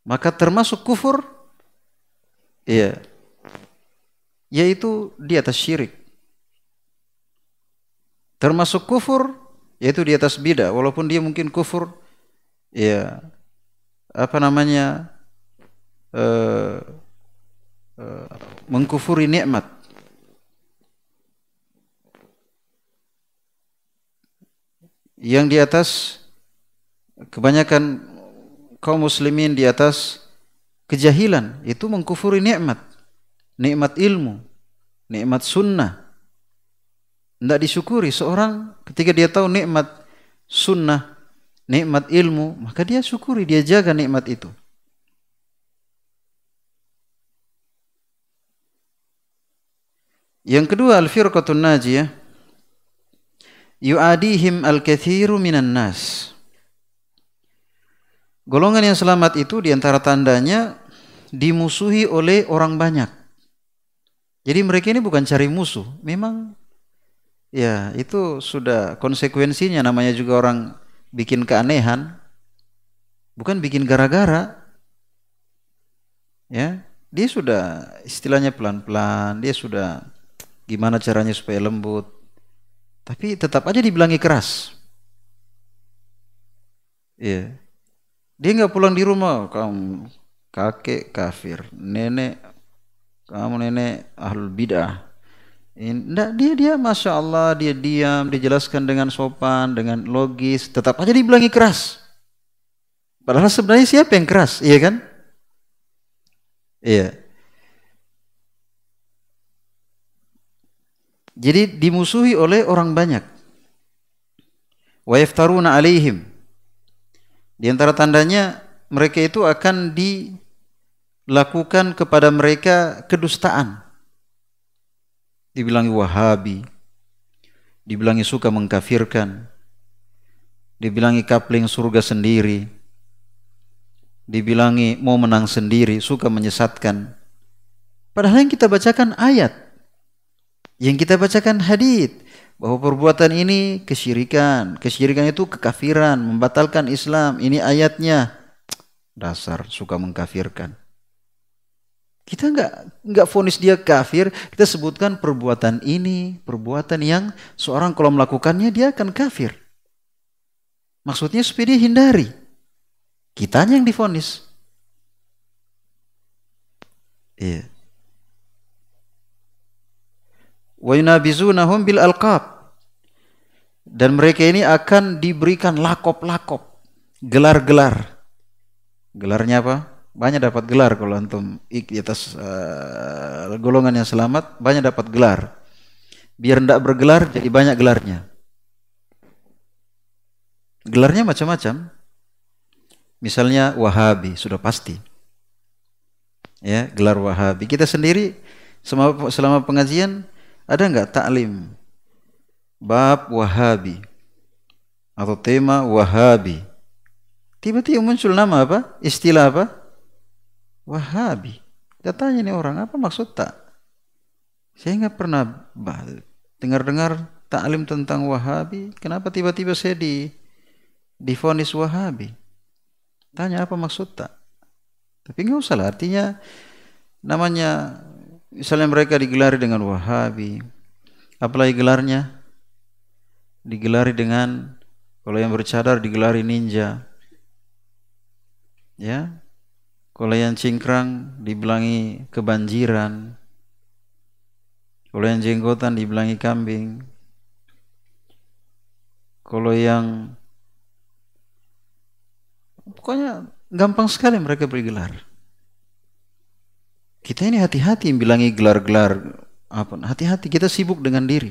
Maka termasuk kufur ya yaitu di atas syirik. Termasuk kufur yaitu di atas bidah walaupun dia mungkin kufur ya apa namanya uh, uh, mengkufuri nikmat yang di atas kebanyakan kaum muslimin di atas kejahilan itu mengkufuri nikmat nikmat ilmu nikmat sunnah tidak disyukuri seorang ketika dia tahu nikmat sunnah, nikmat ilmu, maka dia syukuri, dia jaga nikmat itu. Yang kedua al-firqatun najiyah yu'adihim al-kathiru minan nas. Golongan yang selamat itu diantara tandanya dimusuhi oleh orang banyak. Jadi mereka ini bukan cari musuh, memang Ya, itu sudah konsekuensinya namanya juga orang bikin keanehan. Bukan bikin gara-gara. Ya, dia sudah istilahnya pelan-pelan, dia sudah gimana caranya supaya lembut. Tapi tetap aja dibilangi keras. Iya. Dia nggak pulang di rumah, kamu kakek kafir, nenek kamu nenek ahlul bidah tidak dia dia masya Allah dia diam dijelaskan dengan sopan dengan logis tetap aja dibilangi keras. Padahal sebenarnya siapa yang keras, iya kan? Iya. Jadi dimusuhi oleh orang banyak. Wa yaftaruna alaihim. Di antara tandanya mereka itu akan dilakukan kepada mereka kedustaan dibilangi wahabi, dibilangi suka mengkafirkan, dibilangi kapling surga sendiri, dibilangi mau menang sendiri, suka menyesatkan. Padahal yang kita bacakan ayat, yang kita bacakan hadith, bahwa perbuatan ini kesyirikan, kesyirikan itu kekafiran, membatalkan Islam, ini ayatnya. Dasar suka mengkafirkan. Kita nggak nggak fonis dia kafir, kita sebutkan perbuatan ini, perbuatan yang seorang kalau melakukannya dia akan kafir. Maksudnya supaya dia hindari. Kitanya yang difonis. Iya. Wa yunabizunahum bil alqab. Dan mereka ini akan diberikan lakop-lakop, gelar-gelar. Gelarnya apa? banyak dapat gelar kalau antum di atas uh, golongan yang selamat banyak dapat gelar biar tidak bergelar jadi banyak gelarnya gelarnya macam-macam misalnya wahabi sudah pasti ya gelar wahabi kita sendiri selama, selama pengajian ada nggak taklim bab wahabi atau tema wahabi tiba-tiba muncul nama apa istilah apa Wahabi. Kita tanya nih orang, apa maksud tak? Saya nggak pernah dengar-dengar taklim tentang Wahabi. Kenapa tiba-tiba saya di difonis Wahabi? Tanya apa maksud tak? Tapi nggak usah lah. Artinya namanya misalnya mereka digelari dengan Wahabi. Apalagi gelarnya digelari dengan kalau yang bercadar digelari ninja. Ya, kalau yang cingkrang dibilangi kebanjiran. Kalau yang jenggotan dibilangi kambing. Kalau yang pokoknya gampang sekali mereka gelar. Kita ini hati-hati bilangi gelar-gelar apa? Hati-hati kita sibuk dengan diri.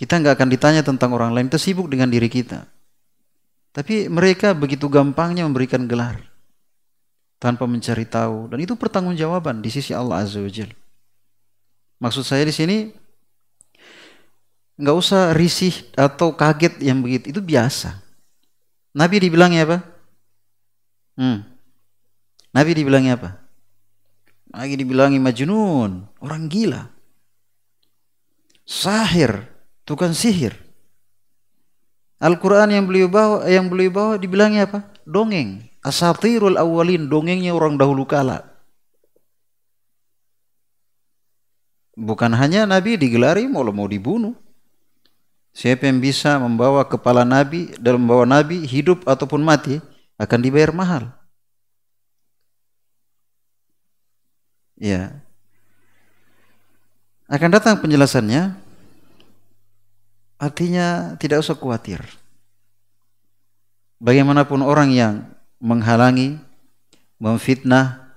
Kita nggak akan ditanya tentang orang lain. Kita sibuk dengan diri kita. Tapi mereka begitu gampangnya memberikan gelar tanpa mencari tahu dan itu pertanggungjawaban di sisi Allah Azza wa Maksud saya di sini nggak usah risih atau kaget yang begitu itu biasa. Nabi dibilangnya apa? Hmm. Nabi dibilangnya apa? Lagi dibilangi majnun, orang gila. Sahir, tukang sihir. Al-Quran yang beliau bawa, yang beliau bawa dibilangnya apa? Dongeng. Asatirul awalin, dongengnya orang dahulu kala. Bukan hanya Nabi digelari mau mau dibunuh. Siapa yang bisa membawa kepala Nabi dalam membawa Nabi hidup ataupun mati akan dibayar mahal. Ya. Akan datang penjelasannya. Artinya tidak usah khawatir. Bagaimanapun orang yang menghalangi, memfitnah,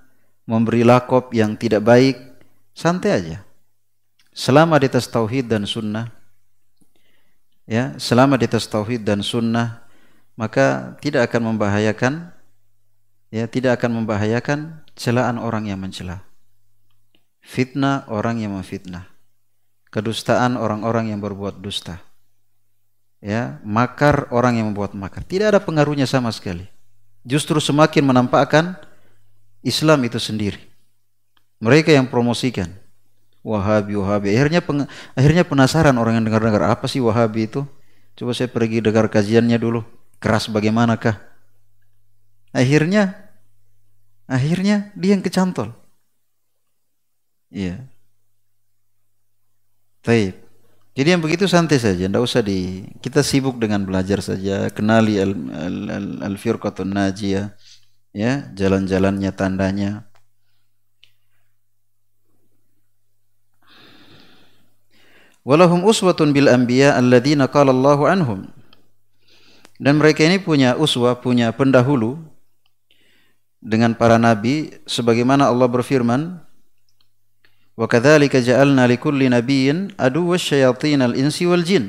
memberi lakop yang tidak baik, santai aja. Selama di atas tauhid dan sunnah, ya, selama di atas tauhid dan sunnah, maka tidak akan membahayakan, ya, tidak akan membahayakan celaan orang yang mencela, fitnah orang yang memfitnah, kedustaan orang-orang yang berbuat dusta, ya, makar orang yang membuat makar. Tidak ada pengaruhnya sama sekali justru semakin menampakkan Islam itu sendiri. Mereka yang promosikan Wahabi, Wahabi. Akhirnya peng, akhirnya penasaran orang yang dengar-dengar apa sih Wahabi itu? Coba saya pergi dengar kajiannya dulu. Keras bagaimanakah? Akhirnya akhirnya dia yang kecantol. Iya. Taib. Jadi yang begitu santai saja, tidak usah di kita sibuk dengan belajar saja, kenali al al al, al firqatun najiyah, ya jalan-jalannya tandanya. Walahum uswatun bil anbiya alladzina qala Allahu anhum. Dan mereka ini punya uswa, punya pendahulu dengan para nabi sebagaimana Allah berfirman وَكَذَلِكَ جَعَلْنَا لِكُلِّ نَبِيٍّ عَدُوَّ الشَّيَاطِينَ الْإِنْسِ وَالْجِنِّ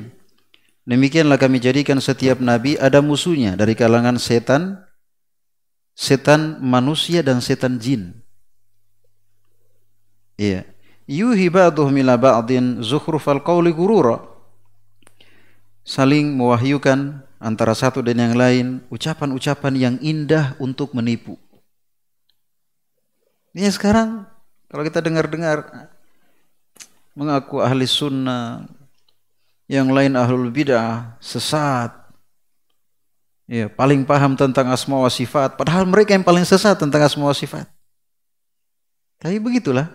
Demikianlah kami jadikan setiap nabi ada musuhnya dari kalangan setan, setan manusia dan setan jin. Iya. Yuhi ba'duhum ila ba'din zukhrufal qawli gurura. Saling mewahyukan antara satu dan yang lain ucapan-ucapan yang indah untuk menipu. Ini sekarang kalau kita dengar-dengar mengaku ahli sunnah, yang lain ahlul bid'ah, sesat. Ya, paling paham tentang asma wa sifat, padahal mereka yang paling sesat tentang asma wa sifat. Tapi begitulah.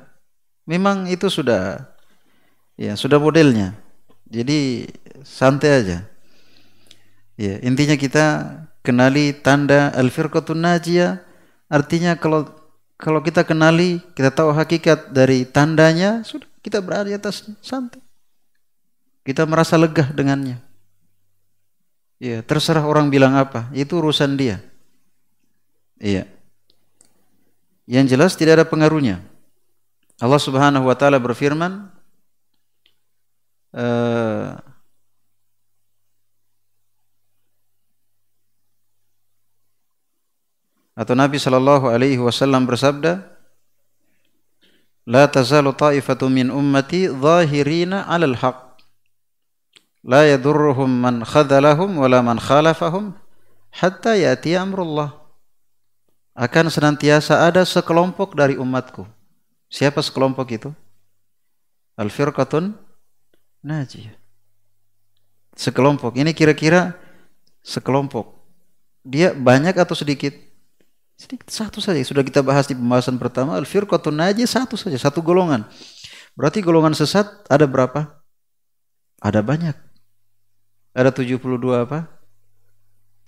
Memang itu sudah ya, sudah modelnya. Jadi santai aja. Ya, intinya kita kenali tanda al-firqatun najiyah artinya kalau kalau kita kenali, kita tahu hakikat dari tandanya, sudah kita berada di atas santai. Kita merasa lega dengannya. Ya, terserah orang bilang apa, itu urusan dia. Iya. Yang jelas tidak ada pengaruhnya. Allah Subhanahu wa taala berfirman, eh, atau Nabi Shallallahu Alaihi Wasallam bersabda, لا تزال طائفة من أمتي ظاهرين على الحق لا يضرهم من خذلهم ولا من خالفهم حتى يأتي أمر الله akan senantiasa ada sekelompok dari umatku. Siapa sekelompok itu? Al-firqatun najiyah. Sekelompok. Ini kira-kira sekelompok. Dia banyak atau sedikit? Sedikit satu saja. Sudah kita bahas di pembahasan pertama. Al-firqatun najis satu saja. Satu golongan. Berarti golongan sesat ada berapa? Ada banyak. Ada 72 apa?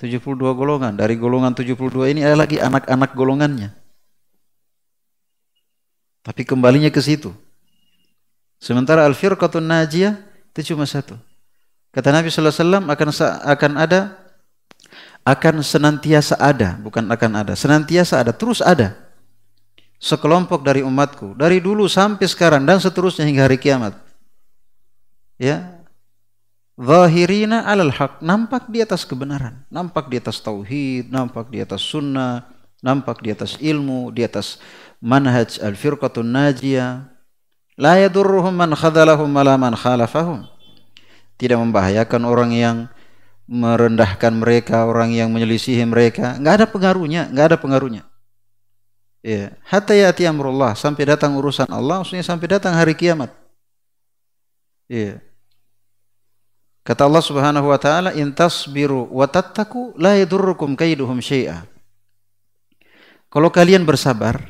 72 golongan. Dari golongan 72 ini ada lagi anak-anak golongannya. Tapi kembalinya ke situ. Sementara al-firqatun najiyah itu cuma satu. Kata Nabi sallallahu alaihi wasallam akan akan ada akan senantiasa ada, bukan akan ada, senantiasa ada, terus ada. Sekelompok dari umatku, dari dulu sampai sekarang dan seterusnya hingga hari kiamat. Ya. Zahirina alal haq, nampak di atas kebenaran, nampak di atas tauhid, nampak di atas sunnah, nampak di atas ilmu, di atas manhaj al-firqatun najiyah. La yadurruhum man khadalahum ala man khalafahum. Tidak membahayakan orang yang merendahkan mereka, orang yang menyelisihi mereka, nggak ada pengaruhnya, nggak ada pengaruhnya. Ya, hatta yati amrullah sampai datang urusan Allah, maksudnya sampai datang hari kiamat. Ya. Kata Allah Subhanahu wa taala, "In tasbiru wa tattaku la yadurrukum kaiduhum syai'a." Kalau kalian bersabar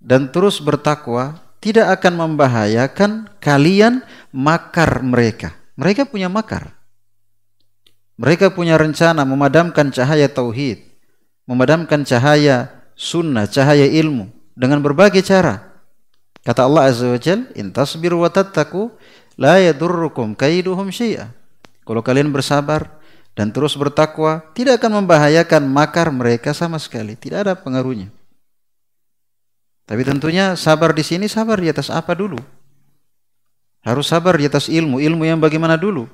dan terus bertakwa, tidak akan membahayakan kalian makar mereka. Mereka punya makar. Mereka punya rencana memadamkan cahaya tauhid, memadamkan cahaya sunnah, cahaya ilmu dengan berbagai cara. Kata Allah Azza wa Jal, "In tasbiru wa tattaku la yadurrukum kaiduhum syia. Kalau kalian bersabar dan terus bertakwa, tidak akan membahayakan makar mereka sama sekali, tidak ada pengaruhnya. Tapi tentunya sabar di sini sabar di atas apa dulu? Harus sabar di atas ilmu, ilmu yang bagaimana dulu?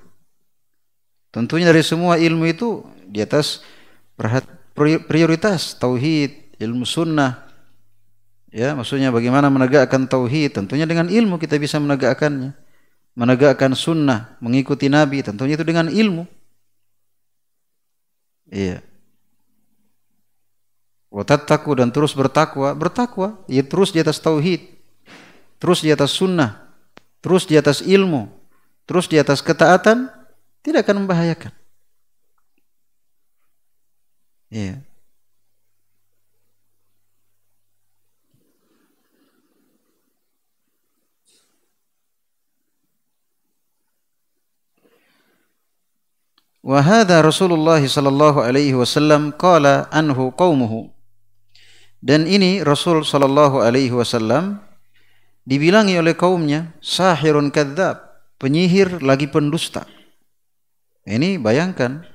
Tentunya dari semua ilmu itu di atas prioritas tauhid, ilmu sunnah. Ya, maksudnya bagaimana menegakkan tauhid? Tentunya dengan ilmu kita bisa menegakkannya. Menegakkan sunnah, mengikuti nabi, tentunya itu dengan ilmu. Iya. Watattaku dan terus bertakwa, bertakwa ya terus di atas tauhid, terus di atas sunnah, terus di atas ilmu, terus di atas ketaatan, tidak akan membahayakan. Iya. Wahada Rasulullah sallallahu alaihi wasallam qala anhu qaumuhu. Dan ini Rasul sallallahu alaihi wasallam dibilangi oleh kaumnya sahirun kadzab, penyihir lagi pendusta. Ini bayangkan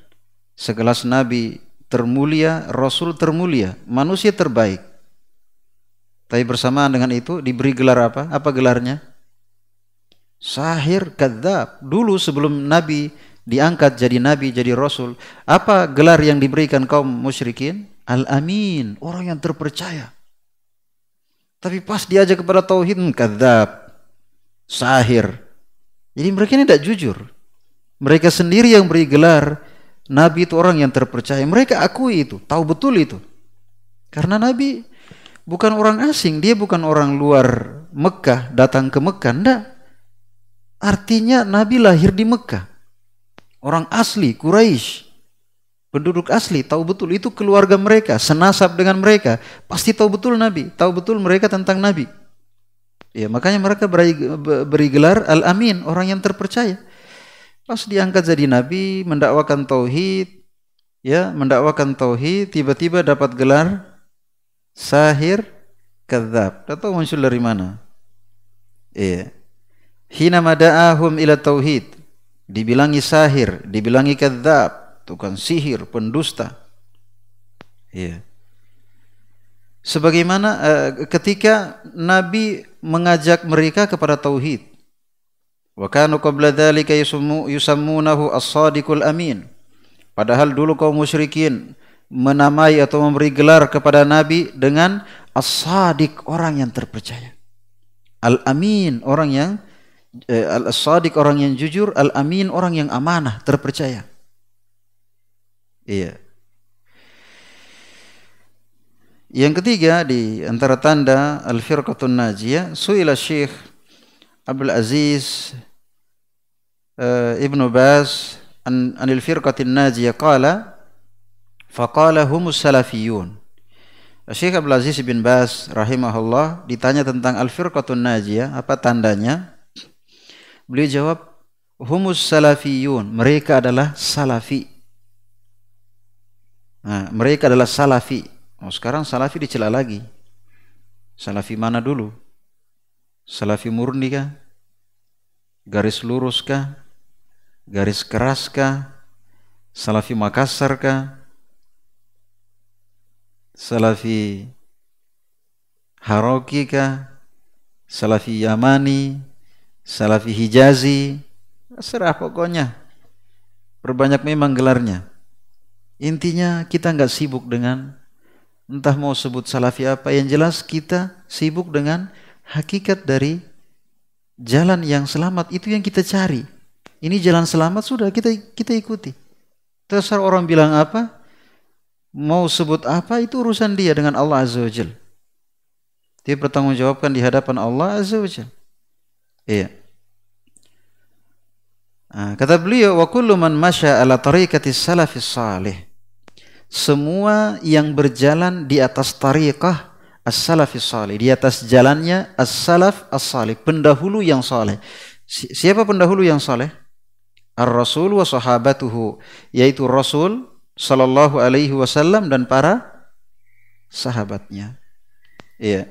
segelas nabi termulia, rasul termulia, manusia terbaik. Tapi bersamaan dengan itu diberi gelar apa? Apa gelarnya? Sahir kadzab. Dulu sebelum nabi diangkat jadi nabi, jadi rasul, apa gelar yang diberikan kaum musyrikin? Al-Amin, orang yang terpercaya. Tapi pas diajak kepada tauhid, hmm, kadzab, sahir. Jadi mereka ini tidak jujur. Mereka sendiri yang beri gelar Nabi itu orang yang terpercaya. Mereka akui itu, tahu betul itu. Karena Nabi bukan orang asing, dia bukan orang luar Mekah, datang ke Mekah, enggak. Artinya Nabi lahir di Mekah. Orang asli, Quraisy. Penduduk asli tahu betul itu keluarga mereka, senasab dengan mereka, pasti tahu betul Nabi, tahu betul mereka tentang Nabi. Ya, makanya mereka beri, beri gelar Al-Amin, orang yang terpercaya. Pas diangkat jadi nabi, mendakwakan tauhid, ya, mendakwakan tauhid, tiba-tiba dapat gelar sahir kadzab. Tahu muncul dari mana? Iya. Hina mada'ahum ila tauhid. Dibilangi sahir, dibilangi kadzab, tukang sihir, pendusta. Iya. Sebagaimana uh, ketika Nabi mengajak mereka kepada tauhid. Wa kanu qabla dhalika yusammunahu as amin. Padahal dulu kaum musyrikin menamai atau memberi gelar kepada Nabi dengan as-sadiq, orang yang terpercaya. Al-amin, orang yang eh, al-sadiq, orang yang jujur, al-amin, orang yang amanah, terpercaya. Iya. Yang ketiga di antara tanda al-firqatun najiyah, suila syekh Abdul Aziz uh, Ibn Bas an, anil firqatin najiyah qala faqala humus salafiyun Syekh Abdul Aziz bin Bas rahimahullah ditanya tentang al-firqatun najiyah apa tandanya beliau jawab humus salafiyun mereka adalah salafi nah, mereka adalah salafi oh, sekarang salafi dicela lagi salafi mana dulu Salafi murni kah? Garis lurus kah? Garis keras kah? Salafi Makassar kah? Salafi Haroki kah? Salafi Yamani? Salafi Hijazi? Serah pokoknya. Perbanyak memang gelarnya. Intinya kita nggak sibuk dengan entah mau sebut salafi apa yang jelas kita sibuk dengan hakikat dari jalan yang selamat itu yang kita cari. Ini jalan selamat sudah kita kita ikuti. Terserah orang bilang apa, mau sebut apa itu urusan dia dengan Allah Azza wa Jal. Dia bertanggungjawabkan di hadapan Allah Azza wa Jal. Iya. Nah, kata beliau, wa kullu man masya ala tariqati salafis salih. Semua yang berjalan di atas tariqah as-salafis salih. Di atas jalannya as-salaf as-salih. Pendahulu yang saleh. Siapa pendahulu yang saleh? Ar-Rasul wa sahabatuhu. Yaitu Rasul sallallahu alaihi wasallam dan para sahabatnya. Iya.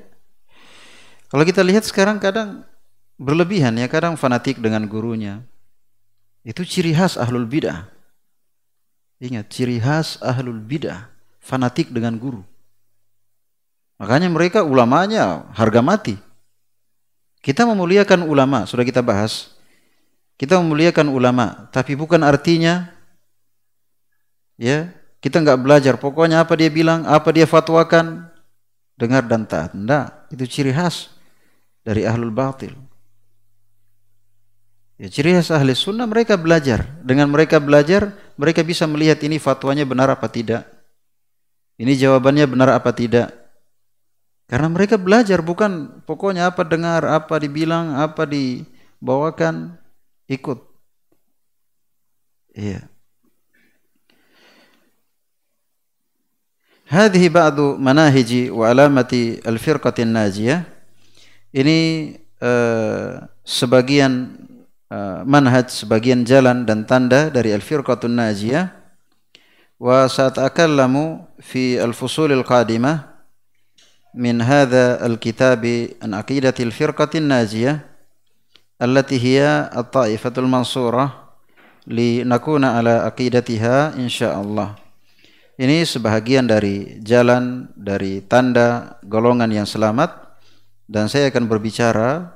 Kalau kita lihat sekarang kadang berlebihan ya, kadang fanatik dengan gurunya. Itu ciri khas ahlul bidah. Ingat, ciri khas ahlul bidah, fanatik dengan guru. Makanya mereka ulamanya harga mati. Kita memuliakan ulama, sudah kita bahas. Kita memuliakan ulama, tapi bukan artinya ya kita nggak belajar. Pokoknya apa dia bilang, apa dia fatwakan, dengar dan taat. Tidak, itu ciri khas dari ahlul batil. Ya, ciri khas ahli sunnah mereka belajar. Dengan mereka belajar, mereka bisa melihat ini fatwanya benar apa tidak. Ini jawabannya benar apa tidak. Karena mereka belajar bukan pokoknya apa dengar, apa dibilang, apa dibawakan, ikut. Iya. Hadhi ba'du manahiji wa alamati al-firqatin najiyah. Ini uh, sebagian uh, manhaj, sebagian jalan dan tanda dari al-firqatun najiyah. Wa sata'akallamu fi al-fusulil qadimah من هذا الكتاب عن عقيدة الفرقة النازية التي هي الطائفة المنصورة لنكون على عقيدتها إن شاء الله Ini sebahagian dari jalan, dari tanda golongan yang selamat dan saya akan berbicara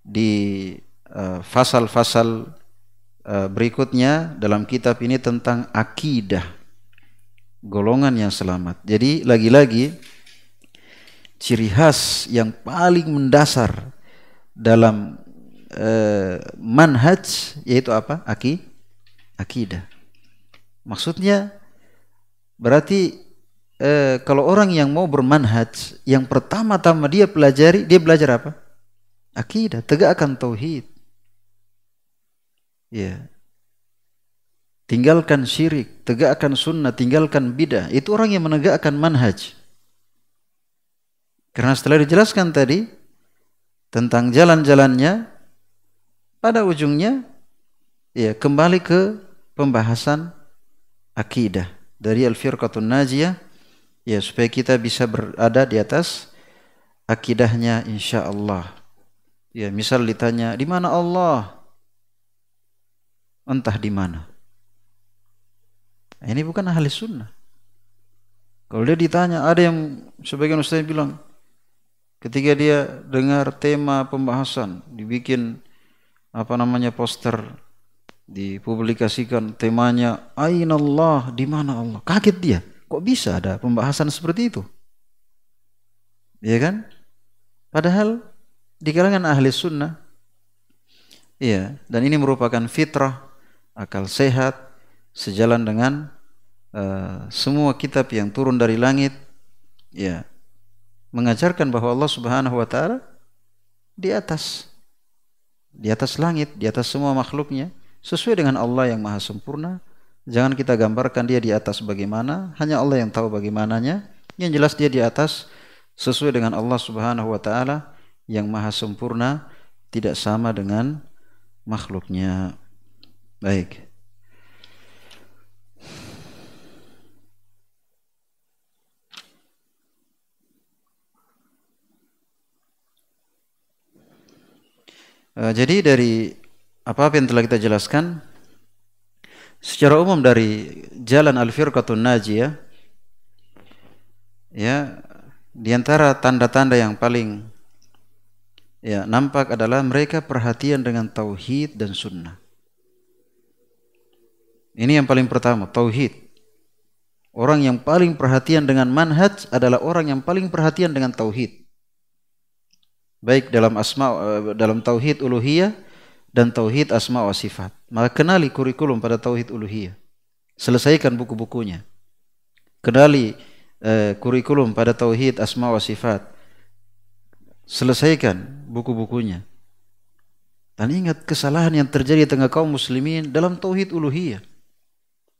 di eh, fasal-fasal uh, uh, berikutnya dalam kitab ini tentang akidah golongan yang selamat. Jadi lagi-lagi ciri khas yang paling mendasar dalam eh, manhaj yaitu apa? Aki, akidah. Maksudnya berarti eh, kalau orang yang mau bermanhaj, yang pertama-tama dia pelajari, dia belajar apa? Akidah, tegakkan tauhid. Ya. Yeah. Tinggalkan syirik, tegakkan sunnah, tinggalkan bidah. Itu orang yang menegakkan manhaj. Karena setelah dijelaskan tadi tentang jalan-jalannya, pada ujungnya ya kembali ke pembahasan akidah dari Al-Firqatun Najiyah ya supaya kita bisa berada di atas akidahnya insya Allah. Ya, misal ditanya di mana Allah? Entah di mana. Nah, ini bukan ahli sunnah. Kalau dia ditanya, ada yang sebagian ustaz bilang, Ketika dia dengar tema pembahasan dibikin apa namanya poster dipublikasikan temanya Aina Allah di mana Allah kaget dia kok bisa ada pembahasan seperti itu ya kan padahal di kalangan ahli sunnah iya dan ini merupakan fitrah akal sehat sejalan dengan uh, semua kitab yang turun dari langit ya mengajarkan bahwa Allah Subhanahu wa taala di atas di atas langit, di atas semua makhluknya sesuai dengan Allah yang maha sempurna. Jangan kita gambarkan dia di atas bagaimana, hanya Allah yang tahu bagaimananya. Yang jelas dia di atas sesuai dengan Allah Subhanahu wa taala yang maha sempurna, tidak sama dengan makhluknya. Baik. Eh, jadi dari apa, apa yang telah kita jelaskan secara umum dari jalan al-firqatun najiyah ya di antara tanda-tanda yang paling ya nampak adalah mereka perhatian dengan tauhid dan sunnah. Ini yang paling pertama, tauhid. Orang yang paling perhatian dengan manhaj adalah orang yang paling perhatian dengan tauhid baik dalam asma eh, dalam tauhid uluhiyah dan tauhid asma wa sifat. Maka kenali kurikulum pada tauhid uluhiyah. Selesaikan buku-bukunya. Kenali eh, kurikulum pada tauhid asma wa sifat. Selesaikan buku-bukunya. Dan ingat kesalahan yang terjadi di tengah kaum muslimin dalam tauhid uluhiyah.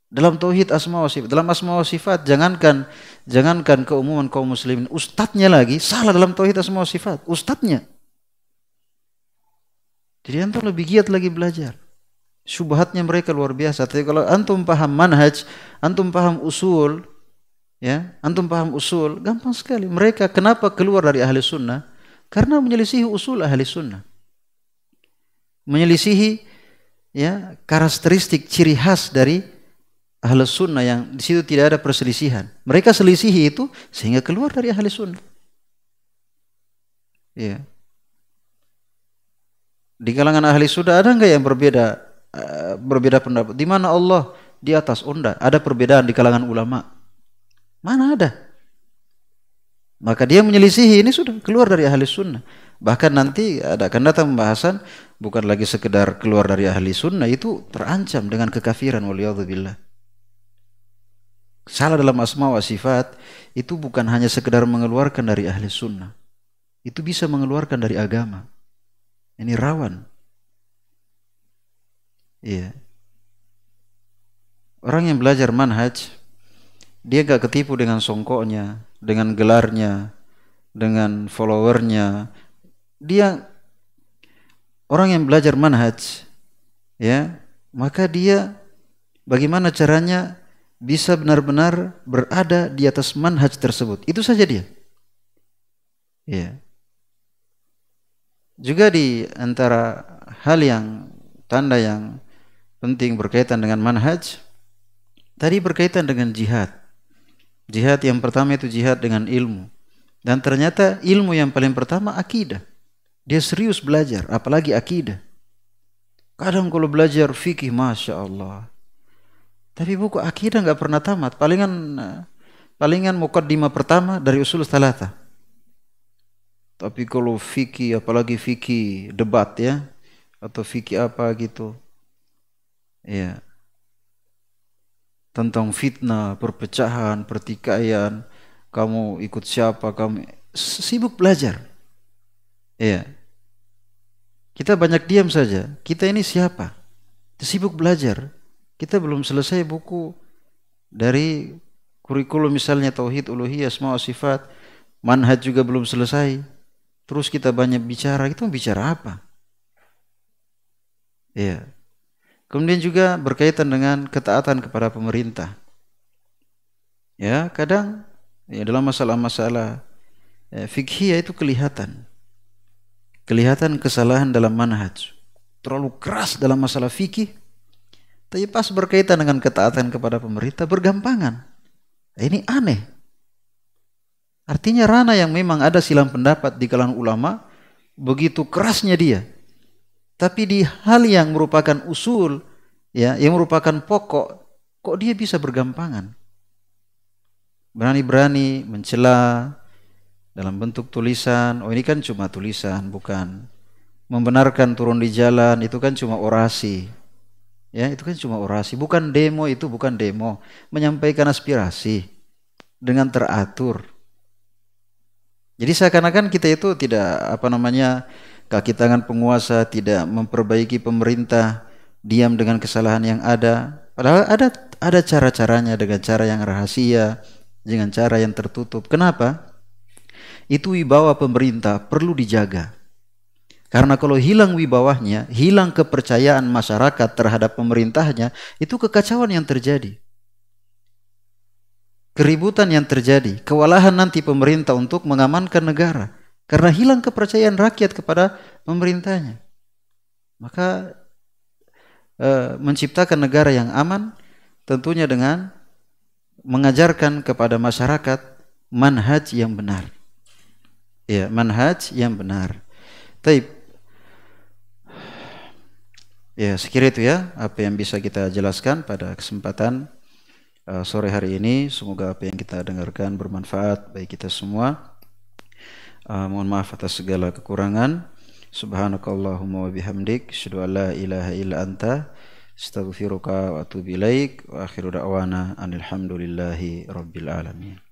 Dalam tauhid asma wa sifat, dalam asma wa sifat jangankan jangankan keumuman kaum muslimin, ustadznya lagi salah dalam tauhid asma wa sifat, ustadznya. Jadi antum lebih giat lagi belajar. Subhatnya mereka luar biasa. Tapi kalau antum paham manhaj, antum paham usul, ya, antum paham usul, gampang sekali. Mereka kenapa keluar dari ahli sunnah? Karena menyelisihi usul ahli sunnah. Menyelisihi ya karakteristik ciri khas dari ahli sunnah yang di situ tidak ada perselisihan. Mereka selisihi itu sehingga keluar dari ahli sunnah. Ya. Di kalangan ahli sunnah ada nggak yang berbeda eh, berbeda pendapat? Di mana Allah di atas onda? Ada perbedaan di kalangan ulama? Mana ada? Maka dia menyelisihi ini sudah keluar dari ahli sunnah. Bahkan nanti ada akan datang pembahasan bukan lagi sekedar keluar dari ahli sunnah itu terancam dengan kekafiran waliyadzubillah. Salah dalam asma wa sifat itu bukan hanya sekedar mengeluarkan dari ahli sunnah. Itu bisa mengeluarkan dari agama. Ini rawan. Iya. Orang yang belajar manhaj, dia gak ketipu dengan songkoknya, dengan gelarnya, dengan followernya. Dia orang yang belajar manhaj, ya, maka dia bagaimana caranya bisa benar-benar berada di atas manhaj tersebut. Itu saja dia. Ya. Juga di antara hal yang tanda yang penting berkaitan dengan manhaj tadi berkaitan dengan jihad. Jihad yang pertama itu jihad dengan ilmu. Dan ternyata ilmu yang paling pertama akidah. Dia serius belajar, apalagi akidah. Kadang kalau belajar fikih, Masya Allah. Tapi buku akidah nggak pernah tamat. Palingan eh, palingan mukadimah pertama dari usul salata. Tapi kalau fikih apalagi fikih debat ya atau fikih apa gitu. Ya. Tentang fitnah, perpecahan, pertikaian, kamu ikut siapa, kamu sibuk belajar. Ya. Kita banyak diam saja. Kita ini siapa? Sibuk belajar kita belum selesai buku dari kurikulum misalnya tauhid uluhiyah semua sifat manhaj juga belum selesai. Terus kita banyak bicara, itu bicara apa? ya Kemudian juga berkaitan dengan ketaatan kepada pemerintah. Ya, kadang ya dalam masalah-masalah ya, fikih itu kelihatan. Kelihatan kesalahan dalam manhaj. Terlalu keras dalam masalah fikih, tapi pas berkaitan dengan ketaatan kepada pemerintah bergampangan. Ini aneh. Artinya Rana yang memang ada silang pendapat di kalangan ulama begitu kerasnya dia. Tapi di hal yang merupakan usul ya, yang merupakan pokok kok dia bisa bergampangan. Berani-berani mencela dalam bentuk tulisan. Oh ini kan cuma tulisan bukan membenarkan turun di jalan itu kan cuma orasi. Ya, itu kan cuma orasi, bukan demo itu, bukan demo. Menyampaikan aspirasi dengan teratur. Jadi seakan-akan kita itu tidak apa namanya kaki tangan penguasa, tidak memperbaiki pemerintah, diam dengan kesalahan yang ada. Padahal ada ada cara-caranya dengan cara yang rahasia, dengan cara yang tertutup. Kenapa? Itu wibawa pemerintah perlu dijaga. Karena kalau hilang wibawahnya, hilang kepercayaan masyarakat terhadap pemerintahnya, itu kekacauan yang terjadi. Keributan yang terjadi, kewalahan nanti pemerintah untuk mengamankan negara. Karena hilang kepercayaan rakyat kepada pemerintahnya. Maka e, menciptakan negara yang aman tentunya dengan mengajarkan kepada masyarakat manhaj yang benar. Ya, manhaj yang benar. Taib. Ya, sekiranya itu ya apa yang bisa kita jelaskan pada kesempatan uh, sore hari ini. Semoga apa yang kita dengarkan bermanfaat bagi kita semua. Uh, mohon maaf atas segala kekurangan. Subhanakallahumma wa bihamdik, asyhadu an la ilaha illa anta, astaghfiruka wa atubu ilaik wa akhiru da'wana anil rabbil alamin.